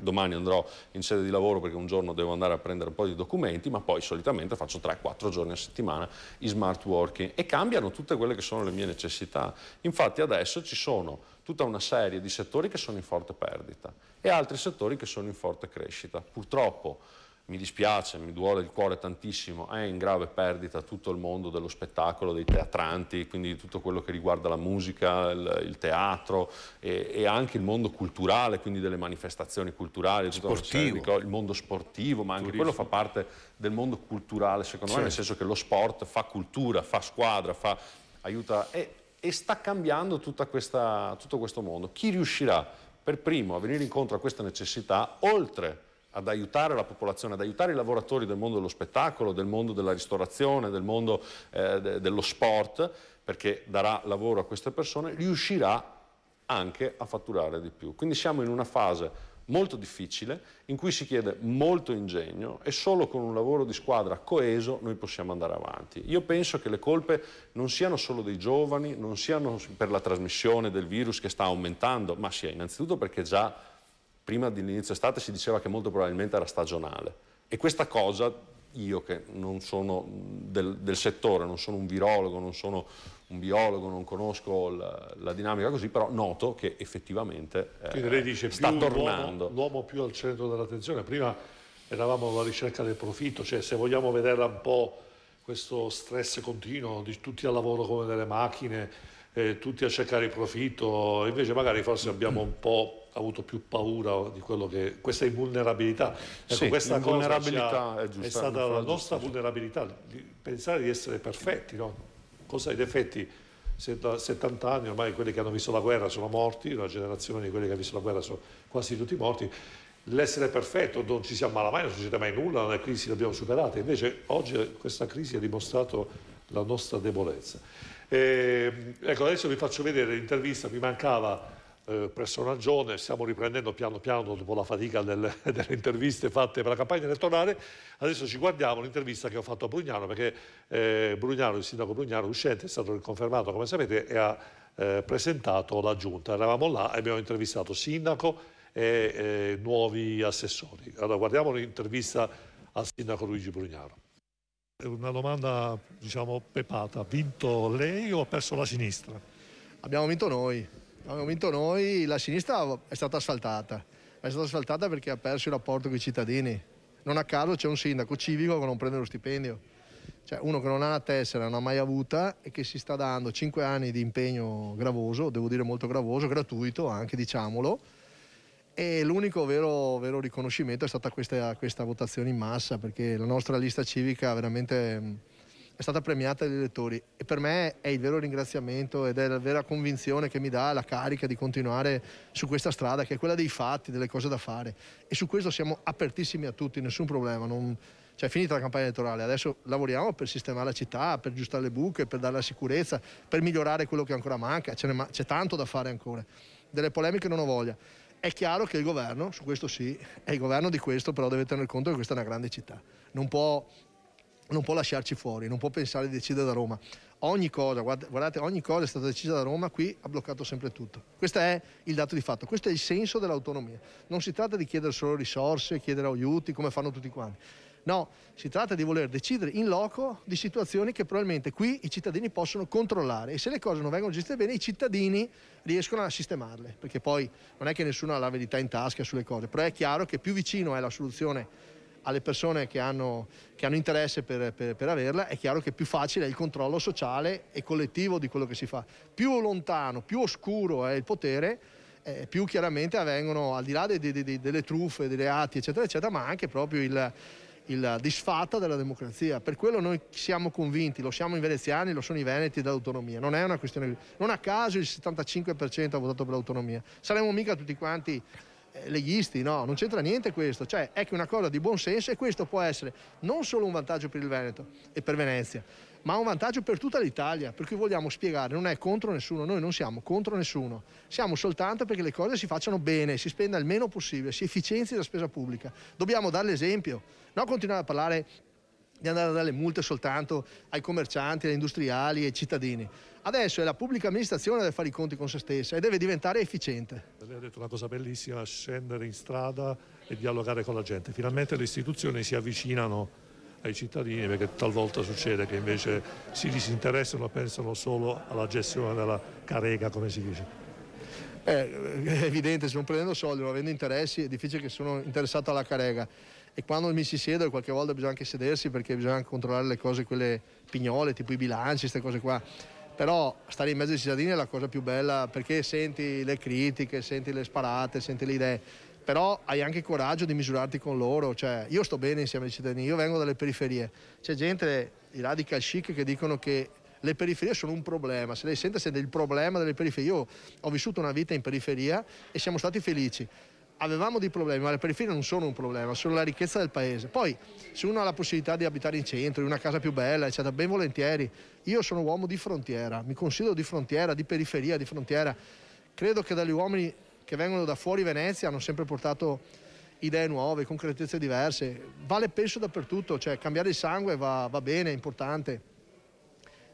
domani andrò in sede di lavoro perché un giorno devo andare a prendere un po' di documenti, ma poi solitamente faccio 3-4 giorni a settimana in smart working e cambiano tutte quelle che sono le mie necessità. Infatti adesso ci sono tutta una serie di settori che sono in forte perdita e altri settori che sono in forte crescita. Purtroppo, mi dispiace, mi duole il cuore tantissimo, è in grave perdita tutto il mondo dello spettacolo, dei teatranti, quindi tutto quello che riguarda la musica, il, il teatro e, e, anche il mondo culturale, quindi delle manifestazioni culturali, sportivo. Cose, il mondo sportivo, ma anche Turismo. quello fa parte del mondo culturale, secondo sì. me, nel senso che lo sport fa cultura, fa squadra, fa, aiuta... E, e sta cambiando questa, tutto questo mondo. Chi riuscirà per primo a venire incontro a questa necessità, oltre ad aiutare la popolazione, ad aiutare i lavoratori del mondo dello spettacolo, del mondo della ristorazione, del mondo eh, de, dello sport, perché darà lavoro a queste persone, riuscirà anche a fatturare di più. Quindi siamo in una fase molto difficile, in cui si chiede molto ingegno e solo con un lavoro di squadra coeso noi possiamo andare avanti. Io penso che le colpe non siano solo dei giovani, non siano per la trasmissione del virus che sta aumentando, ma sia innanzitutto perché già prima dell'inizio estate si diceva che molto probabilmente era stagionale. E questa cosa, io che non sono del, del settore, non sono un virologo, non sono un biologo, non conosco la, la, dinamica così, però noto che effettivamente eh, dice, sta tornando. L'uomo, più al centro dell'attenzione, prima eravamo alla ricerca del profitto, cioè se vogliamo vederla un po' questo stress continuo, di tutti al lavoro come delle macchine, eh, tutti a cercare il profitto, invece magari forse abbiamo un po' avuto più paura di quello che questa invulnerabilità. Ecco, sì, questa vulnerabilità è, giusta, è, stata la nostra giusta. vulnerabilità, pensare di essere perfetti, no? cosa in effetti 70 anni ormai quelli che hanno visto la guerra sono morti, una generazione di quelli che hanno visto la guerra sono quasi tutti morti, l'essere perfetto non ci si ammala mai, non succede mai nulla, le crisi l'abbiamo superata, invece oggi questa crisi ha dimostrato la nostra debolezza. E, ehm, ecco, adesso vi faccio vedere l'intervista, mi mancava eh, personaggione, stiamo riprendendo piano piano dopo la fatica del, [LAUGHS] delle interviste fatte per la campagna elettorale, adesso ci guardiamo l'intervista che ho fatto a Brugnano perché eh, Brugnano, il sindaco Brugnano uscente è stato riconfermato come sapete e ha eh, presentato la giunta, eravamo là e abbiamo intervistato sindaco e eh, nuovi assessori. Allora guardiamo l'intervista al sindaco Luigi Brugnano. Una domanda diciamo pepata, ha vinto lei o ha perso la sinistra? Abbiamo vinto noi, Abbiamo vinto noi, la sinistra è stata asfaltata. È stata asfaltata perché ha perso il rapporto con i cittadini. Non a caso c'è un sindaco civico che non prende lo stipendio. Cioè uno che non ha la tessera, non ha mai avuta e che si sta dando cinque anni di impegno gravoso, devo dire molto gravoso, gratuito anche diciamolo, e l'unico vero, vero, riconoscimento è stata questa, questa, votazione in massa perché la nostra lista civica veramente è stata premiata dagli elettori e per me è il vero ringraziamento ed è la vera convinzione che mi dà la carica di continuare su questa strada che è quella dei fatti, delle cose da fare e su questo siamo apertissimi a tutti, nessun problema. Non... Cioè è finita la campagna elettorale, adesso lavoriamo per sistemare la città, per aggiustare le buche, per dare la sicurezza, per migliorare quello che ancora manca, ma... c'è tanto da fare ancora. Delle polemiche non ho voglia. È chiaro che il governo, su questo sì, è il governo di questo, però deve tener conto che questa è una grande città. Non può non può lasciarci fuori, non può pensare di decidere da Roma. Ogni cosa, guardate, ogni cosa è stata decisa da Roma, qui ha bloccato sempre tutto. Questo è il dato di fatto, questo è il senso dell'autonomia. Non si tratta di chiedere solo risorse, chiedere aiuti, come fanno tutti quanti. No, si tratta di voler decidere in loco di situazioni che probabilmente qui i cittadini possono controllare e se le cose non vengono gestite bene i cittadini riescono a sistemarle, perché poi non è che nessuno ha la verità in tasca sulle cose, però è chiaro che più vicino è la soluzione alle persone che hanno, che hanno interesse per, per, per, averla, è chiaro che più facile è il controllo sociale e collettivo di quello che si fa. Più lontano, più oscuro è il potere, eh, più chiaramente avvengono, al di là dei, dei, dei, delle truffe, dei reati, eccetera, eccetera, ma anche proprio il, il disfatta della democrazia. Per quello noi siamo convinti, lo siamo i veneziani, lo sono i veneti dell'autonomia. Non è una questione. Non a caso il 75% ha votato per l'autonomia. Saremmo mica tutti quanti eh, leghisti, no, non c'entra niente questo, cioè è che una cosa di buon senso e questo può essere non solo un vantaggio per il Veneto e per Venezia, ma un vantaggio per tutta l'Italia, per cui vogliamo spiegare, non è contro nessuno, noi non siamo contro nessuno, siamo soltanto perché le cose si facciano bene, si spenda il meno possibile, si efficienzi la spesa pubblica, dobbiamo dare l'esempio, non continuare a parlare di andare a dare le multe soltanto ai commercianti, agli industriali e ai cittadini. Adesso è la pubblica amministrazione che deve fare i conti con se stessa e deve diventare efficiente. Lei ha detto una cosa bellissima, scendere in strada e dialogare con la gente. Finalmente le istituzioni si avvicinano ai cittadini perché talvolta succede che invece si disinteressano e pensano solo alla gestione della carega, come si dice. Eh, [LAUGHS] è evidente, se non prendendo soldi, non avendo interessi, è difficile che sono interessato alla carega e quando mi si siede qualche volta bisogna anche sedersi perché bisogna controllare le cose, quelle pignole, tipo i bilanci, queste cose qua. Però stare in mezzo ai cittadini è la cosa più bella perché senti le critiche, senti le sparate, senti le idee, però hai anche il coraggio di misurarti con loro. Cioè, io sto bene insieme ai cittadini, io vengo dalle periferie. C'è gente, i radical chic, che dicono che le periferie sono un problema, se lei sente siete il problema delle periferie. Io ho vissuto una vita in periferia e siamo stati felici avevamo dei problemi, ma le periferie non sono un problema, sono la ricchezza del paese. Poi se uno ha la possibilità di abitare in centro, in una casa più bella, eccetera, ben volentieri. Io sono uomo di frontiera, mi considero di frontiera, di periferia, di frontiera. Credo che dagli uomini che vengono da fuori Venezia hanno sempre portato idee nuove, concretezze diverse. Vale penso dappertutto, cioè cambiare il sangue va, va bene, è importante.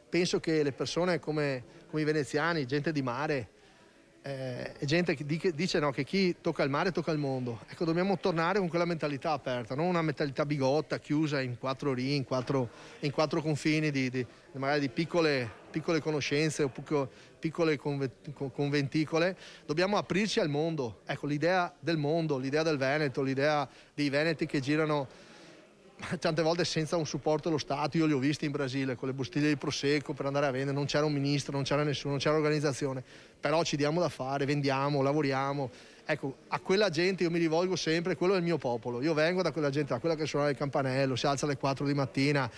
Penso che le persone come, come i veneziani, gente di mare, eh, gente che dice no, che chi tocca il mare tocca il mondo. Ecco, dobbiamo tornare con quella mentalità aperta, non una mentalità bigotta, chiusa in quattro ring, in quattro, in quattro confini di, di, magari di piccole, piccole conoscenze o piccole conventicole. Dobbiamo aprirci al mondo. Ecco, l'idea del mondo, l'idea del Veneto, l'idea dei Veneti che girano [LAUGHS] tante volte senza un supporto dello Stato, io li ho visti in Brasile con le bustiglie di Prosecco per andare a vendere, non c'era un ministro, non c'era nessuno, non c'era organizzazione, però ci diamo da fare, vendiamo, lavoriamo. Ecco, a quella gente io mi rivolgo sempre, quello è il mio popolo, io vengo da quella gente, da quella che suona il campanello, si alza alle 4 di mattina,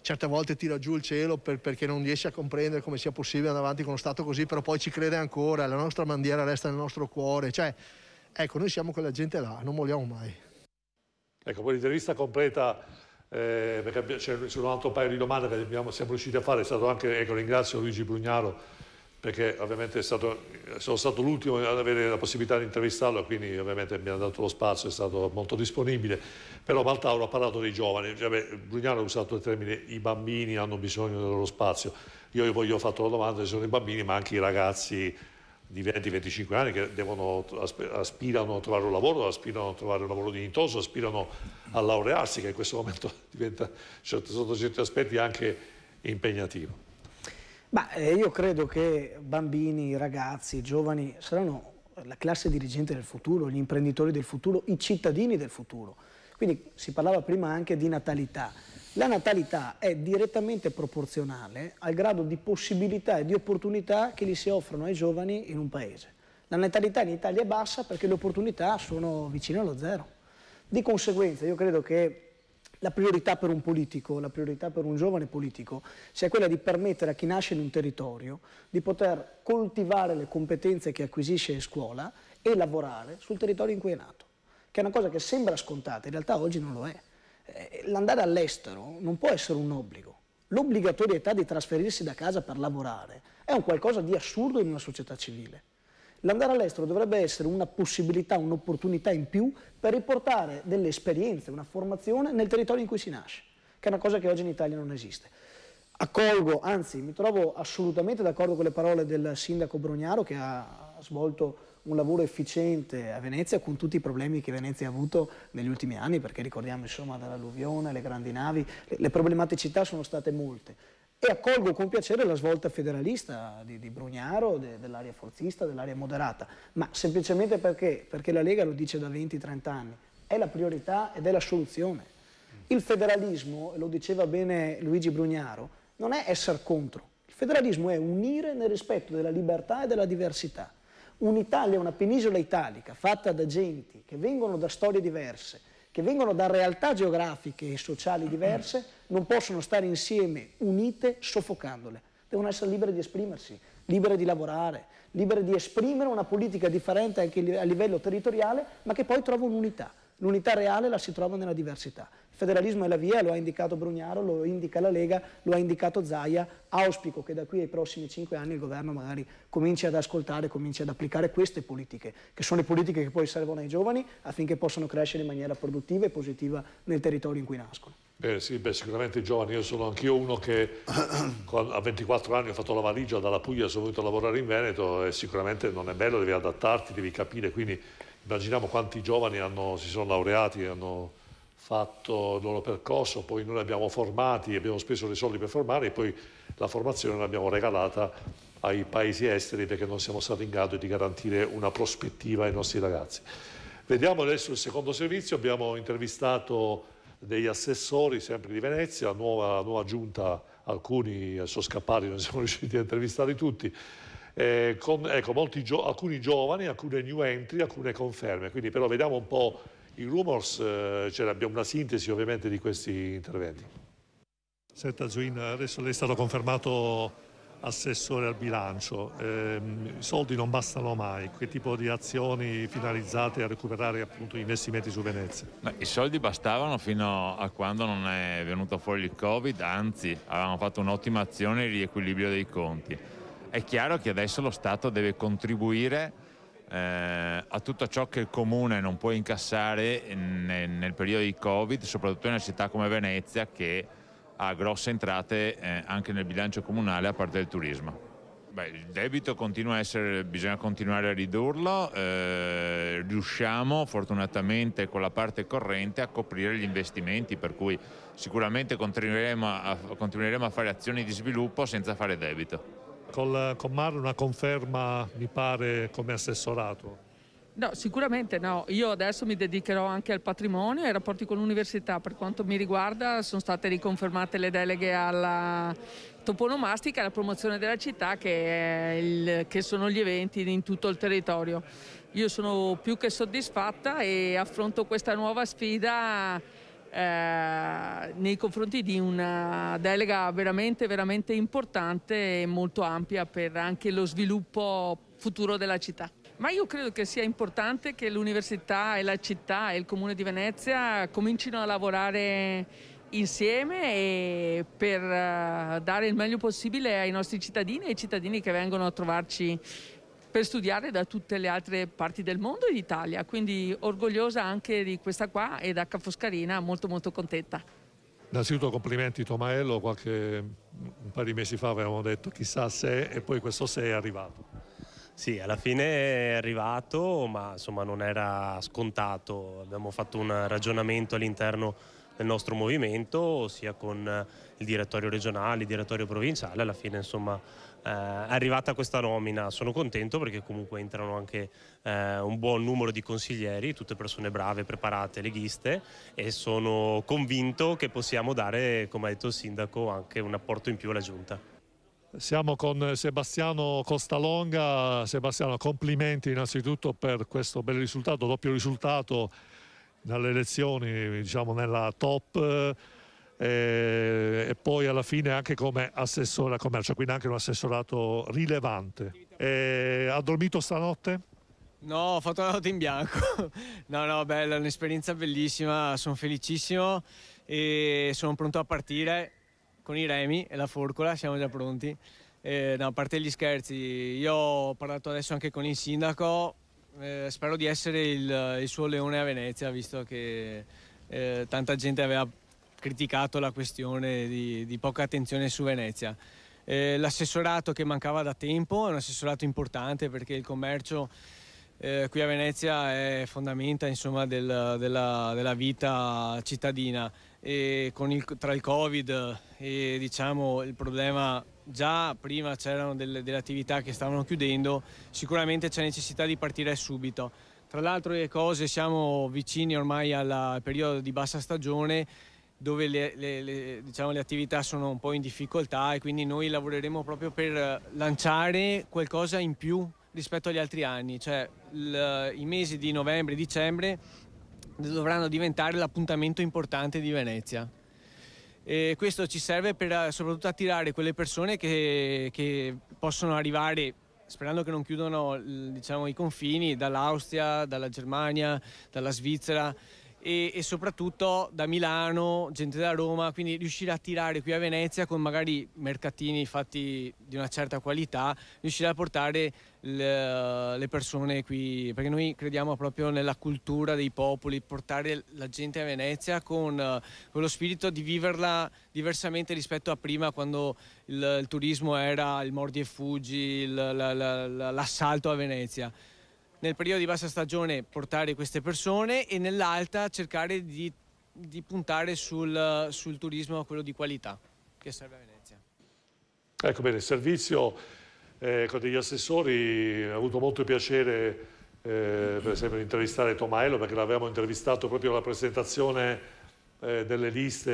certe volte tira giù il cielo per, perché non riesce a comprendere come sia possibile andare avanti con uno Stato così, però poi ci crede ancora, la nostra bandiera resta nel nostro cuore, cioè, ecco, noi siamo quella gente là, non molliamo mai. Ecco, poi l'intervista completa, eh, perché c'è un altro paio di domande che abbiamo, siamo riusciti a fare, è stato anche, ecco, ringrazio Luigi Brugnaro perché ovviamente stato, sono stato l'ultimo ad avere la possibilità di intervistarlo, quindi ovviamente mi ha dato lo spazio, è stato molto disponibile. Però Maltauro ha parlato dei giovani, cioè, Brugnano ha usato il termine i bambini hanno bisogno del loro spazio. Io poi gli ho fatto la domanda, ci sono i bambini ma anche i ragazzi di 20-25 anni che devono, aspirano a trovare un lavoro, aspirano a trovare un lavoro dignitoso, aspirano a laurearsi, che in questo momento [LAUGHS] diventa sotto certi aspetti anche impegnativo. Ma eh, io credo che bambini, ragazzi, giovani saranno la classe dirigente del futuro, gli imprenditori del futuro, i cittadini del futuro. Quindi si parlava prima anche di natalità. La natalità è direttamente proporzionale al grado di possibilità e di opportunità che gli si offrono ai giovani in un paese. La natalità in Italia è bassa perché le opportunità sono vicine allo zero. Di conseguenza io credo che la priorità per un politico, la priorità per un giovane politico sia quella di permettere a chi nasce in un territorio di poter coltivare le competenze che acquisisce in scuola e lavorare sul territorio in cui è nato, che è una cosa che sembra scontata, in realtà oggi non lo è. Eh, l'andare all'estero non può essere un obbligo. L'obbligatorietà di trasferirsi da casa per lavorare è un qualcosa di assurdo in una società civile. L'andare all'estero dovrebbe essere una possibilità, un'opportunità in più per riportare delle esperienze, una formazione nel territorio in cui si nasce, che è una cosa che oggi in Italia non esiste. Accolgo, anzi mi trovo assolutamente d'accordo con le parole del sindaco Brugnaro che ha svolto un lavoro efficiente a Venezia con tutti i problemi che Venezia ha avuto negli ultimi anni, perché ricordiamo insomma dall'alluvione, le grandi navi, le, le problematicità sono state molte. E accolgo con piacere la svolta federalista di, di Brugnaro, de, dell'area forzista, dell'area moderata, ma semplicemente perché? Perché la Lega lo dice da 20-30 anni, è la priorità ed è la soluzione. Il federalismo, lo diceva bene Luigi Brugnaro, non è essere contro. Il federalismo è unire nel rispetto della libertà e della diversità. Un'Italia, una penisola italica fatta da genti che vengono da storie diverse, che vengono da realtà geografiche e sociali diverse, non possono stare insieme, unite, soffocandole. Devono essere libere di esprimersi, libere di lavorare, libere di esprimere una politica differente anche a livello territoriale, ma che poi trova un'unità. L'unità reale la si trova nella diversità federalismo è la via, lo ha indicato Brugnaro, lo indica la Lega, lo ha indicato Zaia, auspico che da qui ai prossimi cinque anni il governo magari cominci ad ascoltare, cominci ad applicare queste politiche, che sono le politiche che poi servono ai giovani affinché possano crescere in maniera produttiva e positiva nel territorio in cui nascono. Beh, sì, beh, sicuramente i giovani, io sono anch'io uno che [COUGHS] a 24 anni ho fatto la valigia dalla Puglia, sono venuto a lavorare in Veneto e sicuramente non è bello, devi adattarti, devi capire, quindi immaginiamo quanti giovani hanno, si sono laureati, hanno fatto il loro percorso, poi noi li abbiamo formati, abbiamo speso dei soldi per formare e poi la formazione l'abbiamo regalata ai paesi esteri perché non siamo stati in grado di garantire una prospettiva ai nostri ragazzi. Vediamo adesso il secondo servizio, abbiamo intervistato degli assessori sempre di Venezia, nuova, nuova giunta, alcuni sono scappati, non [LAUGHS] siamo riusciti a intervistare tutti, eh, con ecco, gio alcuni giovani, alcune new entry, alcune conferme, quindi però vediamo un po' i rumors, eh, cioè abbiamo una sintesi ovviamente di questi interventi. Senta Zuin, adesso lei è stato confermato assessore al bilancio, eh, i soldi non bastano mai, che tipo di azioni finalizzate a recuperare appunto gli investimenti su Venezia? Beh, I soldi bastavano fino a quando non è venuto fuori il Covid, anzi avevamo fatto un'ottima azione di riequilibrio dei conti. È chiaro che adesso lo Stato deve contribuire eh, a tutto ciò che il comune non può incassare nel, nel, periodo di Covid, soprattutto in una città come Venezia che ha grosse entrate eh, anche nel bilancio comunale a parte del turismo. Beh, il debito continua a essere, bisogna continuare a ridurlo, eh, riusciamo fortunatamente con la parte corrente a coprire gli investimenti, per cui sicuramente continueremo a, continueremo a fare azioni di sviluppo senza fare debito. Col, con Marlo una conferma, mi pare, come assessorato. No, sicuramente no. Io adesso mi dedicherò anche al patrimonio e ai rapporti con l'università. Per quanto mi riguarda sono state riconfermate le deleghe alla toponomastica e alla promozione della città che, il, che sono gli eventi in tutto il territorio. Io sono più che soddisfatta e affronto questa nuova sfida eh, nei confronti di una delega veramente, veramente importante e molto ampia per anche lo sviluppo futuro della città. Ma io credo che sia importante che l'università e la città e il comune di Venezia comincino a lavorare insieme per eh, dare il meglio possibile ai nostri cittadini e ai cittadini che vengono a trovarci per studiare da tutte le altre parti del mondo e d'Italia, quindi orgogliosa anche di questa qua e da Cafoscarina molto molto contenta. Innanzitutto complimenti Tomaello, qualche un paio di mesi fa avevamo detto chissà se e poi questo se è arrivato. Sì, alla fine è arrivato, ma insomma non era scontato. Abbiamo fatto un ragionamento all'interno del nostro movimento, sia con il direttorio regionale, il direttorio provinciale, alla fine insomma eh, arrivata questa nomina. Sono contento perché comunque entrano anche eh, un buon numero di consiglieri, tutte persone brave, preparate, leghiste e sono convinto che possiamo dare, come ha detto il sindaco, anche un apporto in più alla giunta. Siamo con Sebastiano Costalonga. Sebastiano, complimenti innanzitutto per questo bel risultato, doppio risultato dalle elezioni, diciamo nella top. Eh, e poi alla fine anche come assessore a commercio, quindi anche un assessorato rilevante. E eh, ha dormito stanotte? No, ho fatto la notte in bianco. [LAUGHS] no, no, bella, un'esperienza bellissima, sono felicissimo e sono pronto a partire con i remi e la forcola, siamo già pronti. Eh, no, a parte gli scherzi, io ho parlato adesso anche con il sindaco, eh, spero di essere il, il, suo leone a Venezia, visto che eh, tanta gente aveva criticato la questione di, di poca attenzione su Venezia. Eh, l'assessorato che mancava da tempo è un assessorato importante perché il commercio eh, qui a Venezia è fondamenta insomma, del, della, della, vita cittadina e il, tra il Covid e diciamo, il problema già prima c'erano delle, delle attività che stavano chiudendo, sicuramente c'è necessità di partire subito. Tra l'altro le cose siamo vicini ormai al periodo di bassa stagione dove le, le, le, diciamo, le, attività sono un po' in difficoltà e quindi noi lavoreremo proprio per eh, lanciare qualcosa in più rispetto agli altri anni, cioè il, i mesi di novembre e dicembre dovranno diventare l'appuntamento importante di Venezia. E questo ci serve per eh, soprattutto attirare quelle persone che, che possono arrivare sperando che non chiudano diciamo, i confini dall'Austria, dalla Germania, dalla Svizzera e, e, soprattutto da Milano, gente da Roma, quindi riuscire a tirare qui a Venezia con magari mercatini fatti di una certa qualità, riuscire a portare le, le persone qui, perché noi crediamo proprio nella cultura dei popoli, portare la gente a Venezia con, eh, con lo spirito di viverla diversamente rispetto a prima quando il, il turismo era il mordi e fuggi, il, la, la, la, l'assalto a Venezia nel periodo di bassa stagione portare queste persone e nell'alta cercare di, di puntare sul, sul, turismo, quello di qualità, che serve a Venezia. Ecco bene, il servizio eh, degli assessori ha avuto molto piacere eh, per esempio di intervistare Tomaello perché l'avevamo intervistato proprio alla presentazione eh, delle liste,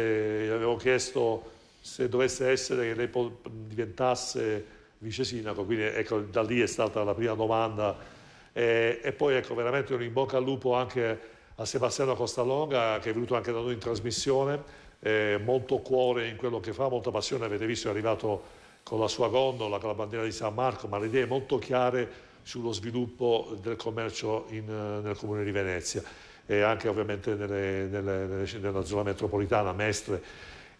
gli avevo chiesto se dovesse essere che lei diventasse vice sindaco, quindi ecco, da lì è stata la prima domanda e, e poi ecco, veramente un in bocca al lupo anche a Sebastiano Costalonga che è venuto anche da noi in trasmissione, eh, molto cuore in quello che fa, molta passione, avete visto è arrivato con la sua gondola, con la bandiera di San Marco, ma le idee molto chiare sullo sviluppo del commercio in, nel comune di Venezia e anche ovviamente nelle, nelle, nella zona metropolitana, Mestre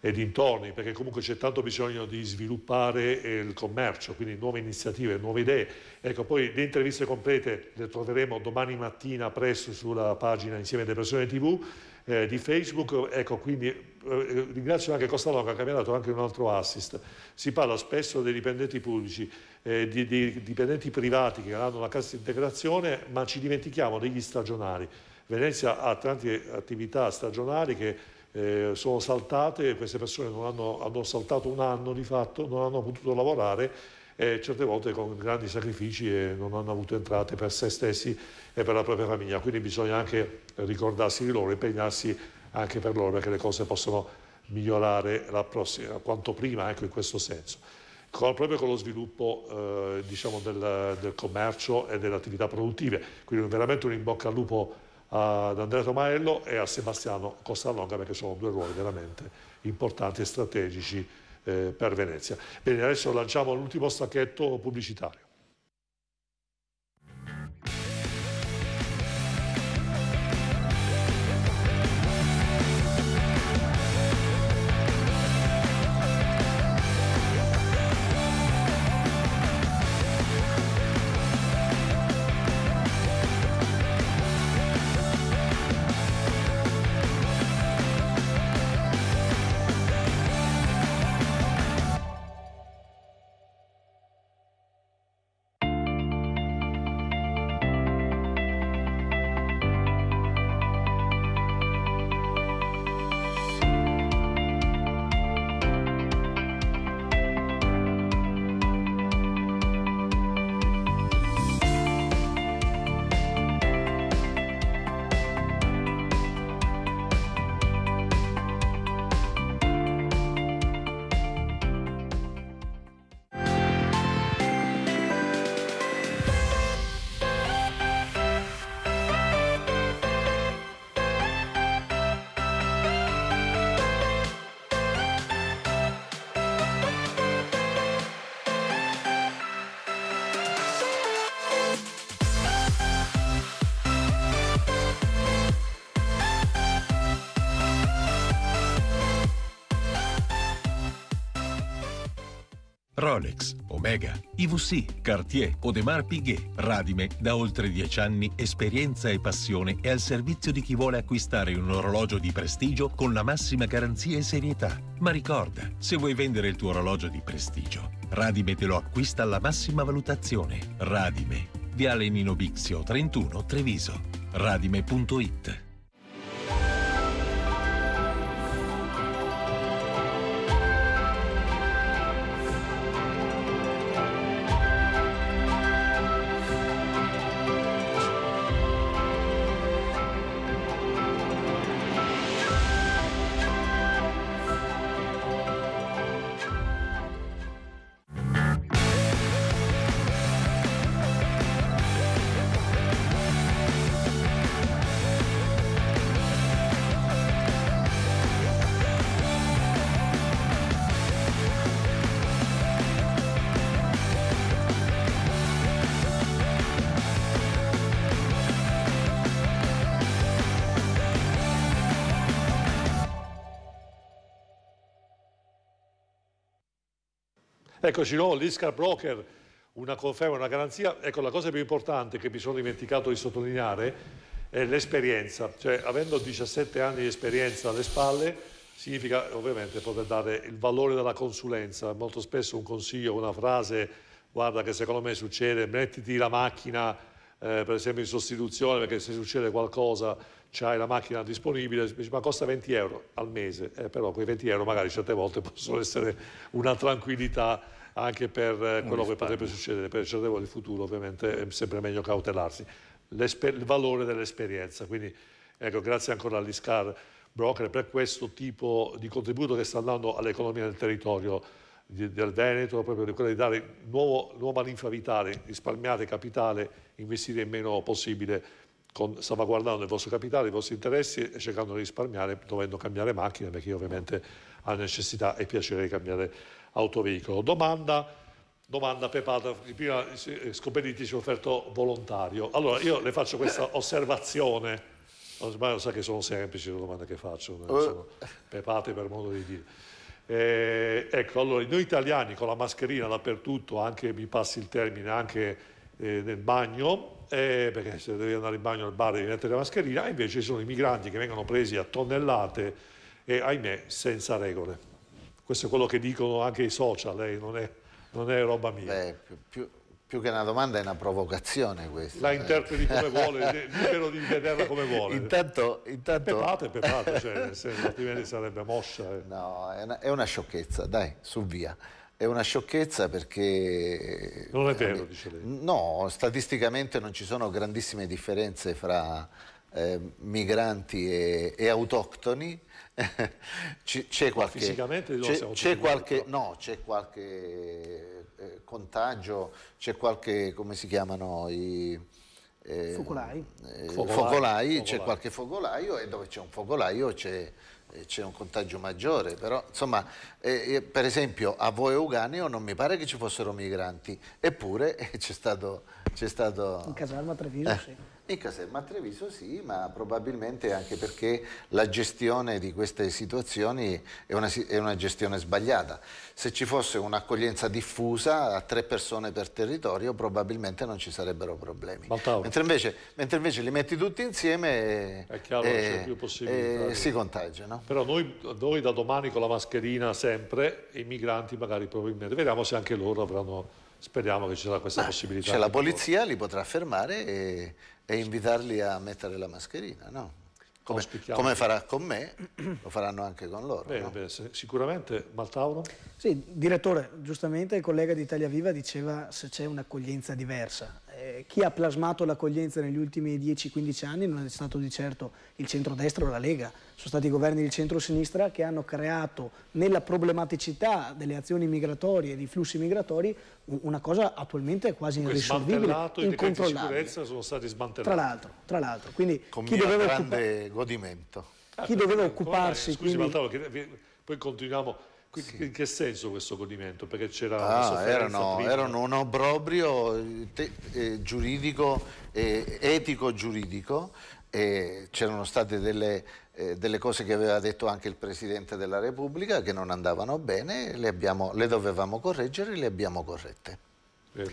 e dintorni, perché comunque c'è tanto bisogno di sviluppare eh, il commercio, quindi nuove iniziative, nuove idee. Ecco, poi le interviste complete le troveremo domani mattina presto sulla pagina Insieme a Depressione TV eh, di Facebook, ecco, quindi eh, eh ringrazio anche Costalonga che ha dato anche un altro assist. Si parla spesso dei dipendenti pubblici, eh, di, di dipendenti privati che hanno la cassa integrazione, ma ci dimentichiamo degli stagionali. Venezia ha tante attività stagionali che eh, sono saltate, queste persone hanno, hanno, saltato un anno di fatto, non hanno potuto lavorare e eh, certe volte con grandi sacrifici e non hanno avuto entrate per se stessi e per la propria famiglia. Quindi bisogna anche ricordarsi di loro, impegnarsi anche per loro perché le cose possono migliorare la prossima, quanto prima ecco, in questo senso. Con, proprio con lo sviluppo eh, diciamo del, del commercio e delle attività produttive. Quindi veramente un in bocca al lupo ad Andrea Tomaello e a Sebastiano Costalonga perché sono due ruoli veramente importanti e strategici eh, per Venezia. Bene, adesso lanciamo l'ultimo stacchetto pubblicitario. IWC, Cartier, Odemar Piguet. Radime, da oltre dieci anni, esperienza e passione è al servizio di chi vuole acquistare un orologio di prestigio con la massima garanzia e serietà. Ma ricorda, se vuoi vendere il tuo orologio di prestigio, Radime te lo acquista alla massima valutazione. Radime, Viale Nino Bixio 31 Treviso. Radime.it Eccoci no, l'ISCAR Broker, una conferma, una garanzia. Ecco, la cosa più importante che mi sono dimenticato di sottolineare è l'esperienza. Cioè, avendo 17 anni di esperienza alle spalle, significa ovviamente poter dare il valore della consulenza. Molto spesso un consiglio, una frase, guarda che secondo me succede, mettiti la macchina eh, per esempio in sostituzione perché se succede qualcosa hai la macchina disponibile, ma costa 20 euro al mese, eh, però quei 20 euro magari certe volte [LAUGHS] possono essere una tranquillità anche per eh, quello che potrebbe succedere, per certe volte il futuro ovviamente è sempre meglio cautelarsi. il valore dell'esperienza, quindi ecco, grazie ancora all'ISCAR Broker per questo tipo di contributo che sta dando all'economia del territorio di, del Veneto, proprio di quello di dare nuovo, nuova linfa vitale, risparmiare capitale, investire il meno possibile con, salvaguardando il vostro capitale, i vostri interessi e cercando di risparmiare dovendo cambiare macchina perché io ovviamente ha necessità e piacere di cambiare autoveicolo. Domanda, domanda pepata, prima eh, Scoperiti ci ho offerto volontario. Allora io le faccio questa osservazione, ormai lo sa che sono semplici le domande che faccio, eh. sono pepate per modo di dire. Eh, ecco, allora noi italiani con la mascherina dappertutto, anche mi passi il termine, anche eh, nel bagno, eh, perché se devi andare in bagno al bar devi mettere la mascherina, e invece ci sono i migranti che vengono presi a tonnellate e ahimè senza regole. Questo è quello che dicono anche i social, eh, non, è, non, è, roba mia. Beh, più, più, più, che una domanda è una provocazione questa. La eh. interpreti come vuole, spero di vederla come vuole. Intanto... intanto... Pepate, pepate, cioè, altrimenti sarebbe moscia. Eh. No, è una, è una sciocchezza, dai, su via. È una sciocchezza perché... Non è eh, vero, eh, dice lei. No, statisticamente non ci sono grandissime differenze fra eh, migranti e, e autoctoni. [LAUGHS] c'è qualche... Fisicamente c'è, qualche... No, c'è qualche eh, contagio, c'è qualche... come si chiamano i... Eh, focolai, eh, focolai, focolai. c'è qualche focolaio e dove c'è un focolaio c'è eh, c'è un contagio maggiore, però insomma, eh, eh per esempio a voi Uganeo non mi pare che ci fossero migranti, eppure eh, c'è stato, stato... In Casalma Treviso, eh. sì. In Caserma Treviso sì, ma probabilmente anche perché la gestione di queste situazioni è una, è una gestione sbagliata. Se ci fosse un'accoglienza diffusa a tre persone per territorio probabilmente non ci sarebbero problemi. Mentre invece, mentre invece, li metti tutti insieme e, chiaro, eh, eh, si contagiano. Però noi, noi, da domani con la mascherina sempre, i migranti magari probabilmente, vediamo se anche loro avranno, speriamo che ci sarà questa Ma possibilità. Cioè la polizia loro. li potrà fermare e e invitarli a mettere la mascherina, no? Come, come, farà con me, lo faranno anche con loro. Bene, no? bene, sicuramente. Maltauro? Sì, direttore, giustamente il collega di Italia Viva diceva se c'è un'accoglienza diversa. Eh, chi ha plasmato l'accoglienza negli ultimi 10-15 anni non è stato di certo il centrodestra o la Lega, sono stati i governi di centrosinistra che hanno creato nella problematicità delle azioni migratorie e dei flussi migratori una cosa attualmente quasi irrisolvibile, incontrollabile. sicurezza sono stati smantellati. Tra l'altro, tra l'altro. Quindi Con chi doveva grande godimento. Ah, chi doveva occuparsi... Eh, scusi quindi... Maltavo, poi continuiamo sì. In che senso questo godimento? Perché c'era ah, una erano, erano, un obbrobrio eh, te, eh, giuridico, eh, etico-giuridico, eh, c'erano state delle, eh, delle, cose che aveva detto anche il Presidente della Repubblica che non andavano bene, le, abbiamo, le dovevamo correggere, e le abbiamo corrette. Eh,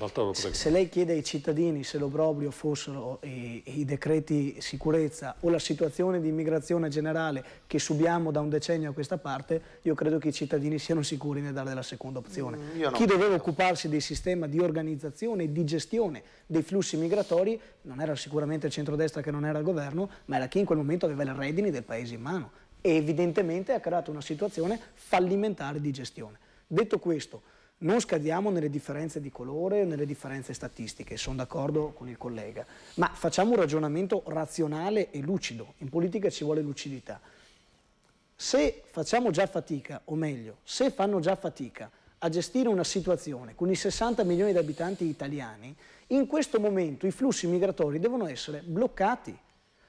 se lei chiede ai cittadini se l'obbrobrio fossero i, eh, i, decreti sicurezza o la situazione di immigrazione generale che subiamo da un decennio a questa parte, io credo che i cittadini siano sicuri nel dare la seconda opzione. Mm, chi no. doveva occuparsi del sistema di organizzazione e di gestione dei flussi migratori non era sicuramente il centrodestra che non era al governo, ma era chi in quel momento aveva le redini del paese in mano e evidentemente ha creato una situazione fallimentare di gestione. Detto questo, non scadiamo nelle differenze di colore o nelle differenze statistiche, sono d'accordo con il collega, ma facciamo un ragionamento razionale e lucido. In politica ci vuole lucidità. Se facciamo già fatica, o meglio, se fanno già fatica a gestire una situazione con i 60 milioni di abitanti italiani, in questo momento i flussi migratori devono essere bloccati.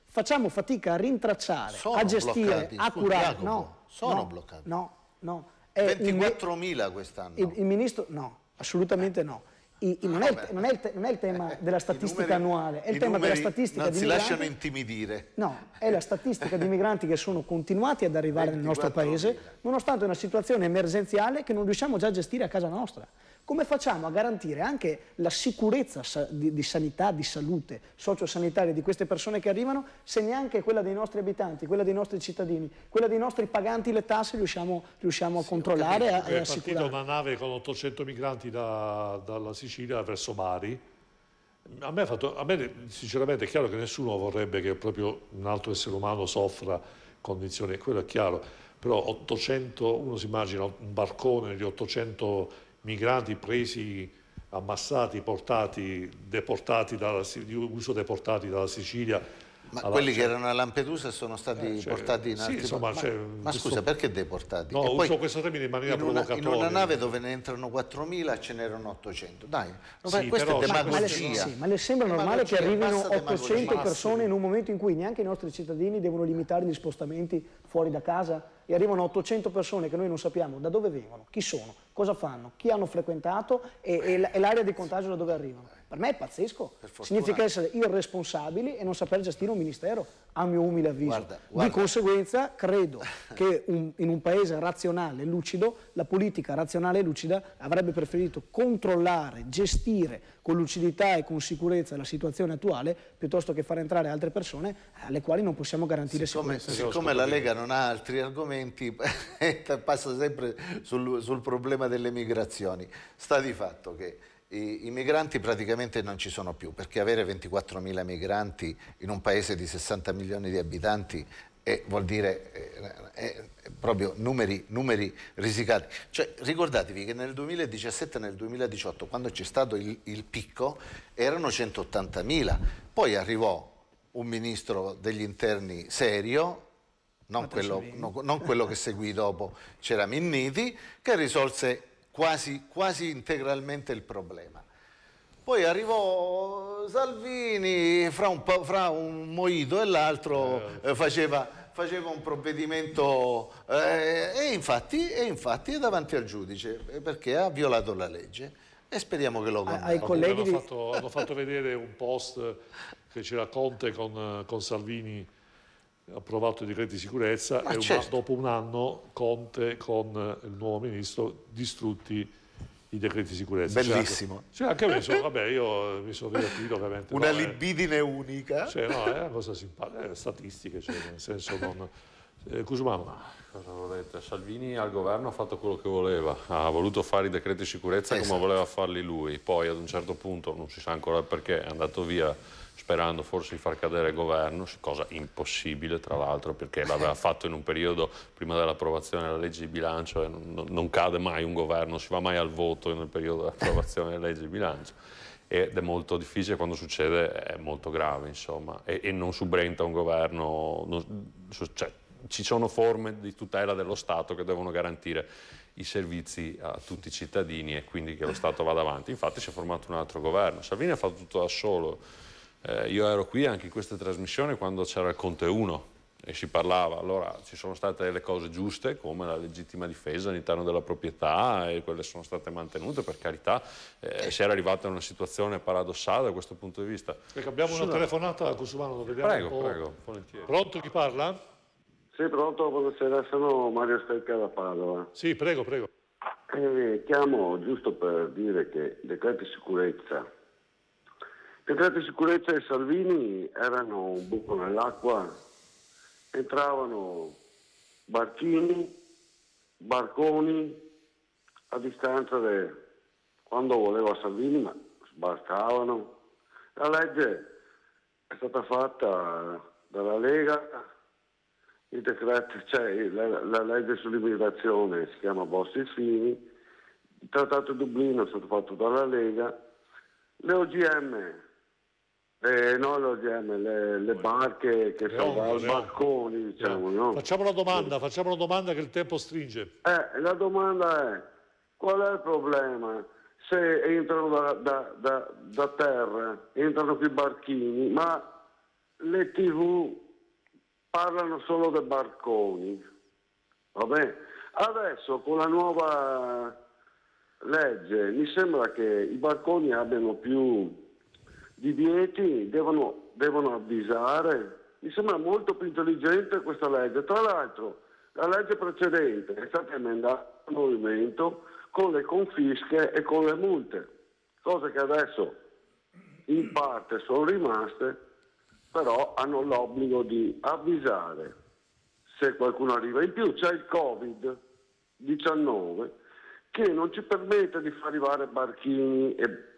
Facciamo fatica a rintracciare, sono a gestire, bloccati, a curare. Scusi, Jacopo, no, sono no, bloccati. No, no. 24.000 quest'anno. Il, il, ministro, no, assolutamente eh. no. I, i, non, è il, non, è il, non, è il, tema eh, della statistica numeri, annuale, è il tema della statistica non si lasciano intimidire. No, è la statistica di migranti che sono continuati ad arrivare nel nostro paese, 000. nonostante una situazione emergenziale che non riusciamo già a gestire a casa nostra come facciamo a garantire anche la sicurezza di, di, sanità, di salute sociosanitaria di queste persone che arrivano se neanche quella dei nostri abitanti, quella dei nostri cittadini, quella dei nostri paganti le tasse riusciamo, riusciamo sì, a controllare e assicurare. È partita una nave con 800 migranti da, dalla Sicilia verso Bari. A me, fatto, a me sinceramente è chiaro che nessuno vorrebbe che proprio un altro essere umano soffra condizioni, quello è chiaro, però 800, uno si immagina un barcone di 800 migranti presi, ammassati, portati, deportati dalla, uso deportati dalla Sicilia. Ma alla... quelli che erano a Lampedusa sono stati eh, cioè, portati in altri... insomma, cioè, ma, cioè, ma questo... scusa, perché deportati? No, e uso questo termine in maniera in una, provocatoria. In una nave dove ne entrano 4.000 ce n'erano 800. Dai, no, sì, questa però, è demagogia. Ma, sì, ma le sembra normale che arrivino 800 persone in un momento in cui neanche i nostri cittadini devono limitare gli spostamenti fuori da casa? E arrivano 800 persone che noi non sappiamo da dove vengono, chi sono, cosa fanno, chi hanno frequentato e, e l'area di contagio da dove arrivano. Per me è pazzesco. Significa essere irresponsabili e non saper gestire un ministero, a mio umile avviso. Guarda, guarda. Di conseguenza credo [LAUGHS] che un, in un paese razionale e lucido, la politica razionale e lucida avrebbe preferito controllare, gestire con lucidità e con sicurezza la situazione attuale, piuttosto che far entrare altre persone alle quali non possiamo garantire siccome, sicurezza. Siccome la Lega non ha altri argomenti, [LAUGHS] passa sempre sul, sul problema delle migrazioni. Sta di fatto che i, migranti praticamente non ci sono più, perché avere 24.000 migranti in un paese di 60 milioni di abitanti eh, vuol dire eh, eh, proprio numeri, numeri risicati. Cioè, ricordatevi che nel 2017 e nel 2018, quando c'è stato il, il picco, erano 180.000. Poi arrivò un ministro degli interni serio, non quello, no, non quello che seguì dopo, c'era Minniti, che risolse quasi, quasi integralmente il problema. Poi arrivò Salvini, fra un, fra un moito e l'altro eh. eh, faceva, faceva, un provvedimento eh, e, infatti, e, infatti, è davanti al giudice eh, perché ha violato la legge e speriamo che lo condanni. Ai ah, colleghi... Hanno fatto, hanno fatto vedere un post che c'era Conte con, con Salvini approvato i decreti di sicurezza Ma e certo. dopo un anno Conte con il nuovo ministro distrutti i decreti di sicurezza. Cioè, Bellissimo. Cioè, anche me, so, vabbè, io mi sono divertito ovviamente. Una no, eh. libidine eh, unica. Cioè, no, è una cosa simpatica, statistiche, cioè, nel senso non... Eh, Cusumano. Salvini al governo ha fatto quello che voleva, ha voluto fare i decreti di sicurezza esatto. come voleva farli lui, poi ad un certo punto, non si sa ancora perché, è andato via sperando forse di far cadere il governo, cosa impossibile tra l'altro perché l'aveva eh. fatto in un periodo prima dell'approvazione della legge di bilancio e non, non cade mai un governo, non si va mai al voto nel periodo dell'approvazione della legge di bilancio ed è molto difficile quando succede è molto grave insomma e, e non subrenta un governo non, cioè, ci sono forme di tutela dello Stato che devono garantire i servizi a tutti i cittadini e quindi che lo Stato vada avanti infatti si è formato un altro governo Salvini ha fatto tutto da solo eh, io ero qui anche in questa trasmissione quando c'era il Conte 1 e si parlava, allora ci sono state le cose giuste come la legittima difesa all'interno della proprietà e quelle sono state mantenute per carità, eh, si era arrivata a una situazione paradossale da questo punto di vista. Perché abbiamo una telefonata da Cusumano, lo vediamo Prego, prego, volentieri. Pronto chi parla? Sì, pronto, buonasera, sono Mario Stecca da Padova. Sì, prego, prego. Eh, chiamo giusto per dire che il decreto di sicurezza Entrate Sicurezza e Salvini erano un buco nell'acqua, entravano barchini, barconi a distanza di quando voleva Salvini, ma sbarcavano. La legge è stata fatta dalla Lega, il decreto, cioè la, la legge sull'immigrazione si chiama Bossi Fini, il trattato di Dublino è stato fatto dalla Lega, le OGM eh, no, lo diamo, cioè, le, le barche che sono al barconi, eh. diciamo, no? Facciamo una domanda, facciamo una domanda che il tempo stringe. Eh, la domanda è, qual è il problema? Se entrano da, da, da, da terra, entrano più barchini, ma le tv parlano solo dei barconi, va bene? Adesso con la nuova legge mi sembra che i barconi abbiano più divieti, devono, devono avvisare. Mi sembra molto più intelligente questa legge. Tra l'altro la legge precedente è stata emendata al movimento con le confische e con le multe, cose che adesso in parte sono rimaste, però hanno l'obbligo di avvisare se qualcuno arriva. In più c'è il Covid-19 che non ci permette di far arrivare barchini e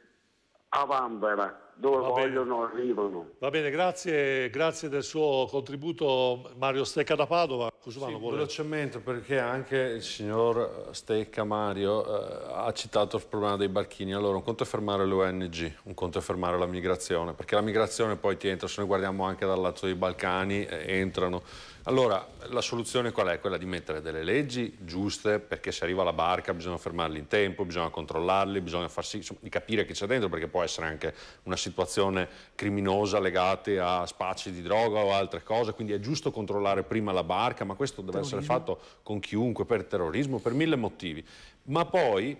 Vanvera dove Va vogliono bene. arrivano. Va bene, grazie, grazie, del suo contributo Mario Stecca da Padova. Cusumano, sì, vuole... Velocemente perché anche il signor Stecca Mario eh, ha citato il problema dei barchini. Allora, un conto è fermare le ONG, un conto è fermare la migrazione, perché la migrazione poi ti entra, se noi guardiamo anche dal lato dei Balcani, eh, entrano allora, la soluzione qual è? Quella di mettere delle leggi giuste perché se arriva la barca bisogna fermarli in tempo, bisogna controllarli, bisogna farsi, insomma, di capire chi c'è dentro perché può essere anche una situazione criminosa legata a spazi di droga o altre cose, quindi è giusto controllare prima la barca, ma questo deve terrorismo. essere fatto con chiunque per terrorismo, per mille motivi. Ma poi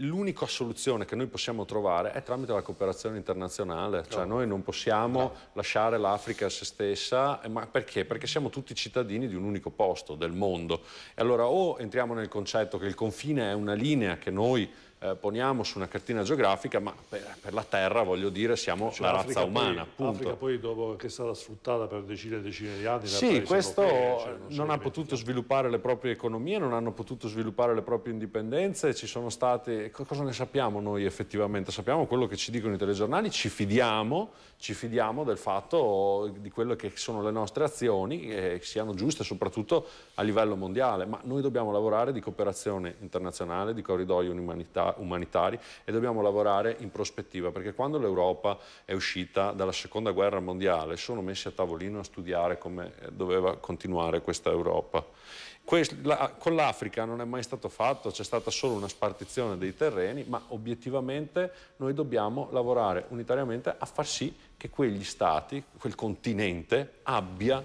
L'unica soluzione che noi possiamo trovare è tramite la cooperazione internazionale, cioè noi non possiamo lasciare l'Africa a se stessa, ma perché? Perché siamo tutti cittadini di un unico posto, del mondo. E allora o entriamo nel concetto che il confine è una linea che noi eh, poniamo su una cartina geografica, ma per, per la Terra, voglio dire, siamo cioè, la razza umana. Poi, L'Africa poi dopo che è stata sfruttata per decine e decine di anni... Sì, questo europee, cioè, non, non ha potuto sviluppare le proprie economie, non hanno potuto sviluppare le proprie indipendenze, ci sono state... Cosa ne sappiamo noi effettivamente? Sappiamo quello che ci dicono i telegiornali, ci fidiamo, ci fidiamo del fatto di quelle che sono le nostre azioni eh, e siano giuste soprattutto a livello mondiale, ma noi dobbiamo lavorare di cooperazione internazionale, di corridoi umanità, umanitari e dobbiamo lavorare in prospettiva, perché quando l'Europa è uscita dalla seconda guerra mondiale sono messi a tavolino a studiare come doveva continuare questa Europa con l'Africa non è mai stato fatto, c'è stata solo una spartizione dei terreni, ma obiettivamente noi dobbiamo lavorare unitariamente a far sì che quegli stati, quel continente abbia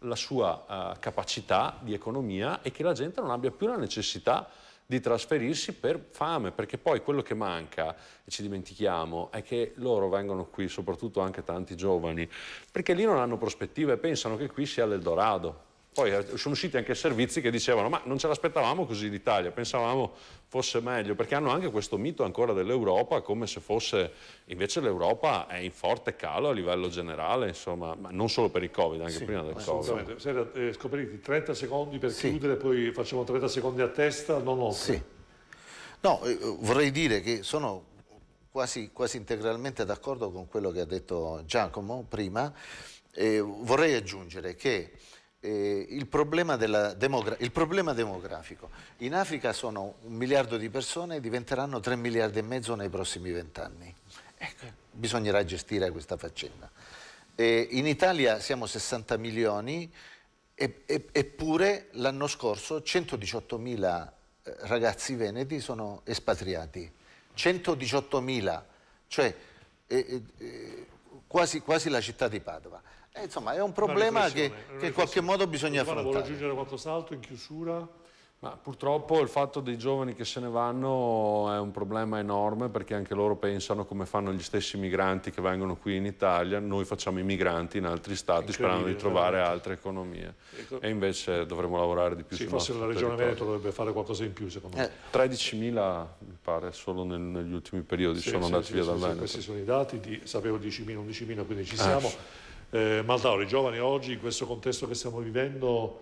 la sua eh, capacità di economia e che la gente non abbia più la necessità di trasferirsi per fame, perché poi quello che manca, e ci dimentichiamo, è che loro vengono qui, soprattutto anche tanti giovani, perché lì non hanno prospettive e pensano che qui sia l'Eldorado, poi eh, sono usciti anche servizi che dicevano ma non ce l'aspettavamo così l'Italia, pensavamo fosse meglio, perché hanno anche questo mito ancora dell'Europa come se fosse, invece l'Europa è in forte calo a livello generale, insomma, non solo per il Covid, anche sì, prima del Covid. Sera, eh, scopriti 30 secondi per sì. chiudere, poi facciamo 30 secondi a testa, non oltre. Sì. No, eh, vorrei dire che sono quasi, quasi integralmente d'accordo con quello che ha detto Giacomo prima. Eh, vorrei aggiungere che eh, il, problema il, problema demografico. In Africa sono un miliardo di persone e diventeranno 3 miliardi e mezzo nei prossimi vent'anni. Ecco, bisognerà gestire questa faccenda. Eh, in Italia siamo 60 milioni, e, e, eppure l'anno scorso 118 mila eh, ragazzi veneti sono espatriati. 118 mila, cioè eh, eh, eh, quasi, quasi la città di Padova. Eh, insomma, è un problema che, che in qualche modo bisogna affrontare. Volevo aggiungere qualcos'altro in chiusura. Ma purtroppo il fatto dei giovani che se ne vanno è un problema enorme perché anche loro pensano come fanno gli stessi migranti che vengono qui in Italia, noi facciamo i migranti in altri stati sperando di trovare altre economie ecco. e invece dovremmo lavorare di più. Sì, forse la Regione territorio. Veneto dovrebbe fare qualcosa in più secondo me. 13.000 eh. mi pare solo nel, negli ultimi periodi sì, sono sì, andati sì, via dal Veneto. questi sono i dati, di, sapevo 10.000, 11.000 quindi ci eh. siamo. Eh. Eh, Maltauro, i giovani oggi in questo contesto che stiamo vivendo...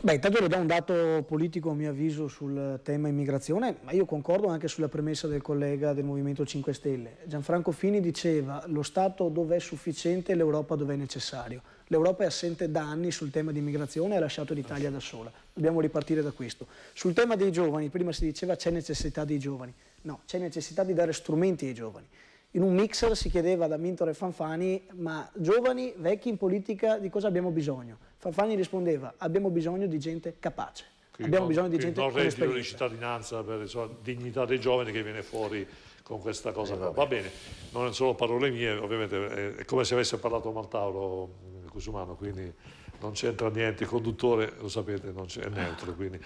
Beh, intanto le do un dato politico a mio avviso sul tema immigrazione, ma io concordo anche sulla premessa del collega del Movimento 5 Stelle. Gianfranco Fini diceva lo Stato dove è sufficiente e l'Europa dove è necessario. L'Europa è assente da anni sul tema di immigrazione e ha lasciato l'Italia da sola. Dobbiamo ripartire da questo. Sul tema dei giovani, prima si diceva c'è necessità dei giovani. No, c'è necessità di dare strumenti ai giovani in un mixer si chiedeva da Mintore Fanfani, ma giovani, vecchi in politica, di cosa abbiamo bisogno? Fanfani rispondeva, abbiamo bisogno di gente capace. Quindi abbiamo non, bisogno di gente non con reddito di cittadinanza per la dignità dei giovani che viene fuori con questa cosa eh, va, bene, non sono parole mie, ovviamente eh, è come se avesse parlato Martauro mm, Cusumano, quindi non c'entra niente, il conduttore lo sapete è neutro. Quindi.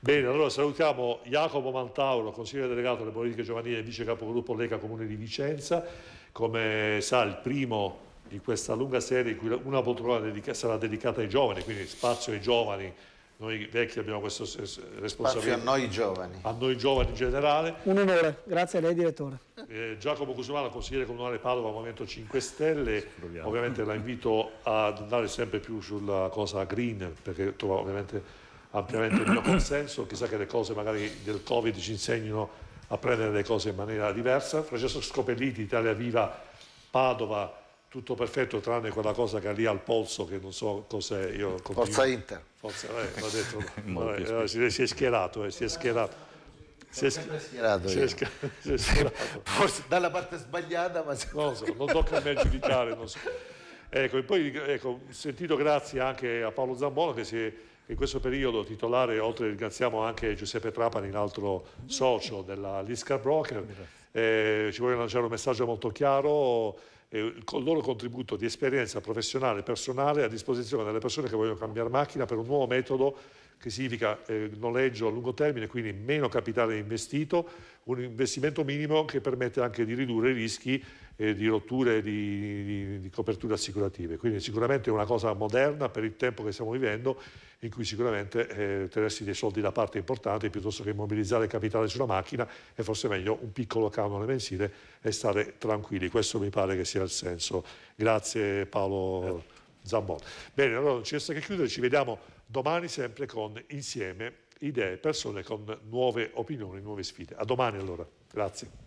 Bene, allora salutiamo Jacopo Mantauro, consigliere delegato alle politiche giovanili e vice capogruppo Lega Comune di Vicenza, come sa il primo di questa lunga serie in cui una poltrona dedica sarà dedicata ai giovani, quindi spazio ai giovani noi vecchi abbiamo questa responsabilità. Spazio a noi giovani. A noi giovani in generale. Un onore, grazie a lei direttore. Eh, Giacomo Cusumano, consigliere comunale Padova, Movimento 5 Stelle, Proviamo. ovviamente la invito ad andare sempre più sulla cosa green, perché trova ovviamente ampiamente il mio [COUGHS] consenso, chissà che le cose magari del Covid ci insegnino a prendere le cose in maniera diversa. Francesco Scopelliti, Italia Viva, Padova, tutto perfetto tranne quella cosa che ha lì al polso che non so cos'è. Io continuo. Forza Inter. Forza, eh, detto, [LAUGHS] eh, si, si, è schierato, eh, si è schierato. Si è, schierato, si, è schierato, [LAUGHS] Forse dalla parte sbagliata, ma non so, non tocca a me giudicare. Non so. Ecco, e poi ecco, sentito grazie anche a Paolo Zambola che si è in questo periodo titolare, oltre ringraziamo anche Giuseppe Trapani, l'altro socio della Liscar Broker, eh, ci voglio lanciare un messaggio molto chiaro, e il loro contributo di esperienza professionale e personale a disposizione delle persone che vogliono cambiare macchina per un nuovo metodo che significa eh, noleggio a lungo termine, quindi meno capitale investito, un investimento minimo che permette anche di ridurre i rischi eh, di rotture di, di, di coperture assicurative. Quindi sicuramente è una cosa moderna per il tempo che stiamo vivendo in cui sicuramente eh, tenersi dei soldi da parte è importante piuttosto che immobilizzare capitale sulla macchina è forse meglio un piccolo canone mensile e stare tranquilli. Questo mi pare che sia il senso. Grazie Paolo Zambon. Bene, allora non ci resta che chiudere, ci vediamo domani sempre con Insieme idee, persone con nuove opinioni, nuove sfide. A domani allora. Grazie.